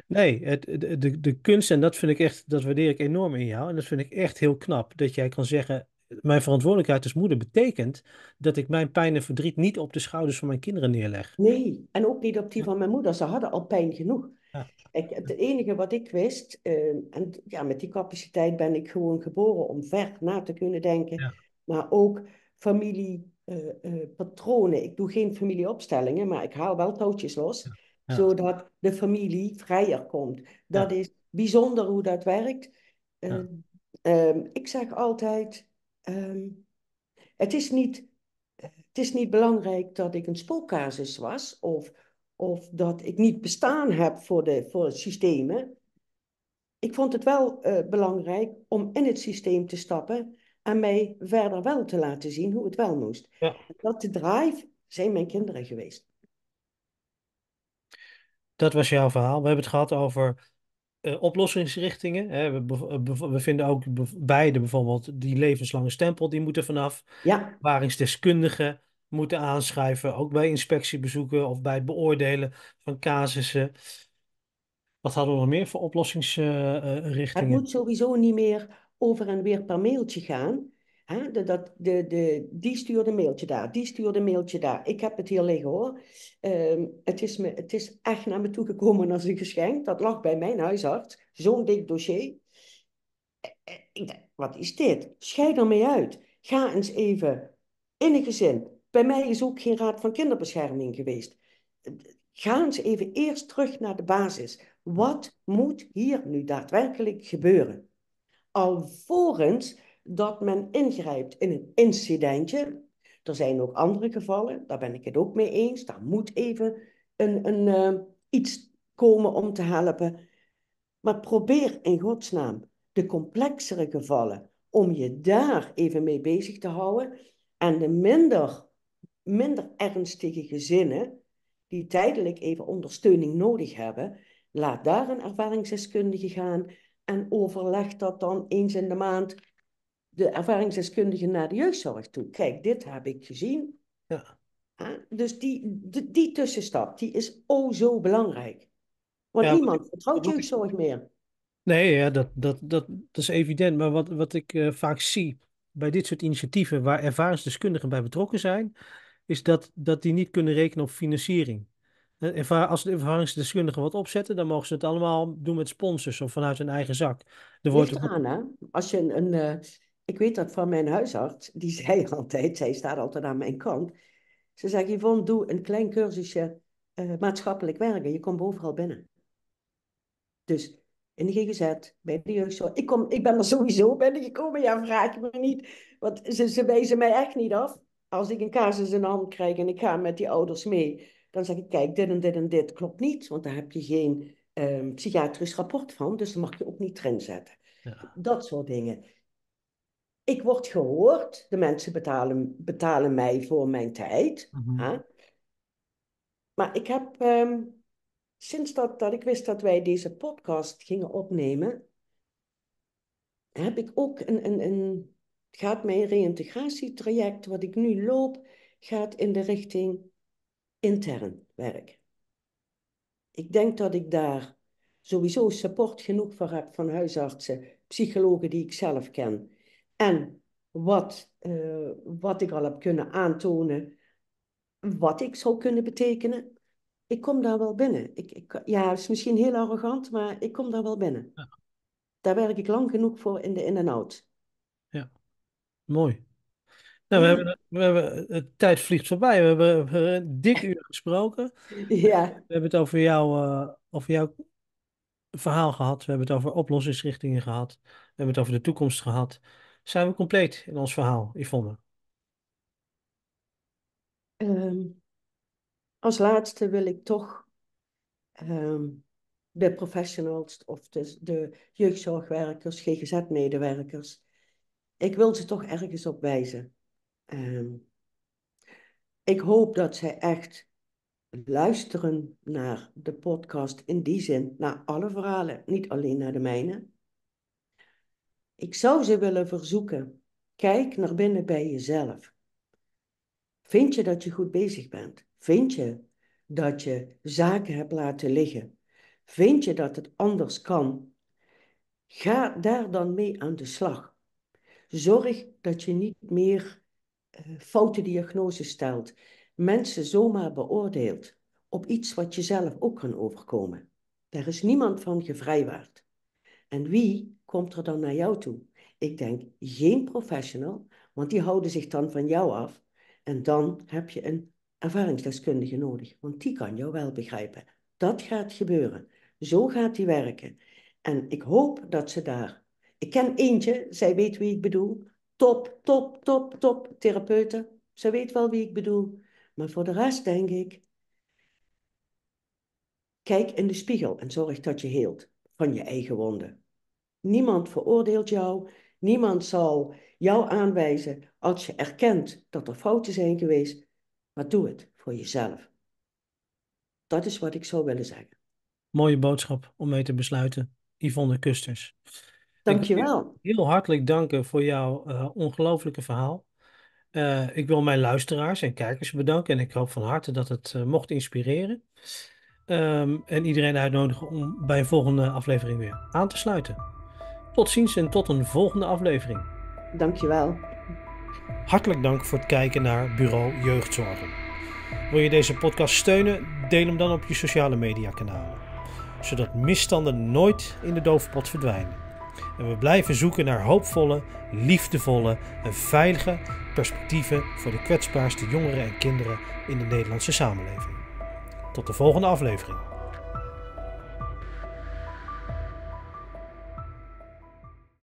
Nee, het, de, de kunst, en dat vind ik echt, dat waardeer ik enorm in jou. En dat vind ik echt heel knap, dat jij kan zeggen, mijn verantwoordelijkheid als moeder betekent dat ik mijn pijn en verdriet niet op de schouders van mijn kinderen neerleg. Nee, en ook niet op die van mijn moeder. Ze hadden al pijn genoeg. Ik, het enige wat ik wist, ehm, en ja, met die capaciteit ben ik gewoon geboren om ver na te kunnen denken, maar ook familiepatronen. Eh, eh, uh, ik doe geen familieopstellingen, maar ik haal wel touwtjes los zodat de familie vrijer komt. Dat is bijzonder hoe dat werkt. Ehm, ehm, ik zeg altijd, ehm, het, is niet, het is niet belangrijk dat ik een spookcasus was of, of dat ik niet bestaan heb voor, de, voor het systemen. Ik vond het wel eh, belangrijk om in het systeem te stappen en mij verder wel te laten zien hoe het wel moest. Dat de drive zijn mijn kinderen geweest. Dat was jouw verhaal. We hebben het gehad over eh, oplossingsrichtingen. Hè. We, eh, we, vinden ook beide bijvoorbeeld die levenslange stempel, die moeten vanaf. Ja. Waringsdeskundigen moeten aanschrijven, ook bij inspectiebezoeken of bij het beoordelen van casussen. Wat hadden we nog meer voor oplossingsrichtingen? het moet sowieso niet meer over en weer per mailtje gaan. Hè? dat, de, de, die stuurde een mailtje daar, die stuurde een mailtje daar. Ik heb het hier liggen hoor. Ehm, het, is me, het is echt naar me toe gekomen als een geschenk. Dat lag bij mijn huisarts. Zo'n dik dossier. Eh, eh, ik dacht, wat is dit? Scheid ermee uit. Ga eens even in een gezin. Bij mij is ook geen raad van kinderbescherming geweest. Ga eens even eerst terug naar de basis. Wat moet hier nu daadwerkelijk gebeuren? Alvorens dat men ingrijpt in een incidentje. Er zijn ook andere gevallen, daar ben ik het ook mee eens. Daar moet even een, een, eh, iets komen om te helpen. Maar probeer in godsnaam de complexere gevallen om je daar even mee bezig te houden. En de minder, minder ernstige gezinnen, die tijdelijk even ondersteuning nodig hebben, laat daar een ervaringsdeskundige gaan en overleg dat dan eens in de maand de ervaringsdeskundige naar de jeugdzorg toe. Kijk, dit heb ik gezien. Ja. dus die, die, tussenstap, die is oh zo belangrijk. Want niemand vertrouwt jeugdzorg meer. Nee, ja, dat, dat, dat, is evident. Maar wat, wat ik eh, vaak zie bij dit soort initiatieven waar ervaringsdeskundigen bij betrokken zijn, is dat, dat die niet kunnen rekenen op financiering. Eh, als de ervaringsdeskundigen wat opzetten, dan mogen ze het allemaal doen met sponsors of vanuit hun eigen zak. Er wordt hè? Als je een, een eh, ik weet dat van mijn huisarts, die zei altijd, zij staat altijd aan mijn kant. Ze zegt, Yvonne, doe een klein cursusje eh, maatschappelijk werken. Je komt overal binnen. Dus in de GGZ, bij de jeugdzorg. Ik, kom, ik ben er sowieso binnengekomen, ja, vraag je me niet. Want ze, ze wijzen mij echt niet af. Als ik een casus in de hand krijg en ik ga met die ouders mee, dan zeg ik, kijk, dit en dit en dit klopt niet. Want daar heb je geen ehm, psychiatrisch rapport van, dus dat mag je ook niet trendzetten. Dat soort dingen ik word gehoord, de mensen betalen, betalen mij voor mijn tijd. Mhm. Maar ik heb ehm, sinds dat, dat ik wist dat wij deze podcast gingen opnemen, heb ik ook een, een, een gaat mijn reïntegratietraject, wat ik nu loop, gaat in de richting intern werk. Ik denk dat ik daar sowieso support genoeg voor heb van huisartsen, psychologen die ik zelf ken, en wat, eh, wat ik al heb kunnen aantonen, wat ik zou kunnen betekenen, ik kom daar wel binnen. Ik, ik ja, het is misschien heel arrogant, maar ik kom daar wel binnen. Daar werk ik lang genoeg voor in de in- en out. Ja, mooi. Nou, we, hebben, we hebben, de tijd vliegt voorbij. We hebben, een dik uur gesproken. Ja. We hebben het over, jou, eh, over jouw verhaal gehad. We hebben het over oplossingsrichtingen gehad. We hebben het over de toekomst gehad. Zijn we compleet in ons verhaal, Yvonne? Um, als laatste wil ik toch ehm, de professionals of de, jeugdzorgwerkers, GGZ-medewerkers, ik wil ze toch ergens op wijzen. Ehm, ik hoop dat zij echt luisteren naar de podcast in die zin, naar alle verhalen, niet alleen naar de mijne. Ik zou ze willen verzoeken. Kijk naar binnen bij jezelf. Vind je dat je goed bezig bent? Vind je dat je zaken hebt laten liggen? Vind je dat het anders kan? Ga daar dan mee aan de slag. Zorg dat je niet meer uh, foute diagnoses stelt, mensen zomaar beoordeelt op iets wat je zelf ook kan overkomen. Daar is niemand van gevrijwaard. En wie komt er dan naar jou toe? Ik denk geen professional, want die houden zich dan van jou af. En dan heb je een ervaringsdeskundige nodig, want die kan jou wel begrijpen. Dat gaat gebeuren. Zo gaat die werken. En ik hoop dat ze daar. Ik ken eentje, zij weet wie ik bedoel. Top, top, top, top therapeuten. Zij weet wel wie ik bedoel. Maar voor de rest denk ik. Kijk in de spiegel en zorg dat je heelt van je eigen wonden. Niemand veroordeelt jou. Niemand zal jou aanwijzen als je erkent dat er fouten zijn geweest. Maar doe het voor jezelf. Dat is wat ik zou willen zeggen. Mooie boodschap om mee te besluiten, Yvonne Kusters. Dankjewel. wel. heel hartelijk danken voor jouw uh, eh, ongelooflijke verhaal. Eh, ik wil mijn luisteraars en kijkers bedanken en ik hoop van harte dat het eh, mocht inspireren. Ehm, en iedereen uitnodigen om bij een volgende aflevering weer aan te sluiten. Tot ziens en tot een volgende aflevering. Dankjewel. Hartelijk dank voor het kijken naar Bureau Jeugdzorgen. Wil je deze podcast steunen? Deel hem dan op je sociale kanalen, zodat misstanden nooit in de doofpot verdwijnen. En we blijven zoeken naar hoopvolle, liefdevolle en veilige perspectieven voor de kwetsbaarste jongeren en kinderen in de Nederlandse samenleving. Tot de volgende aflevering.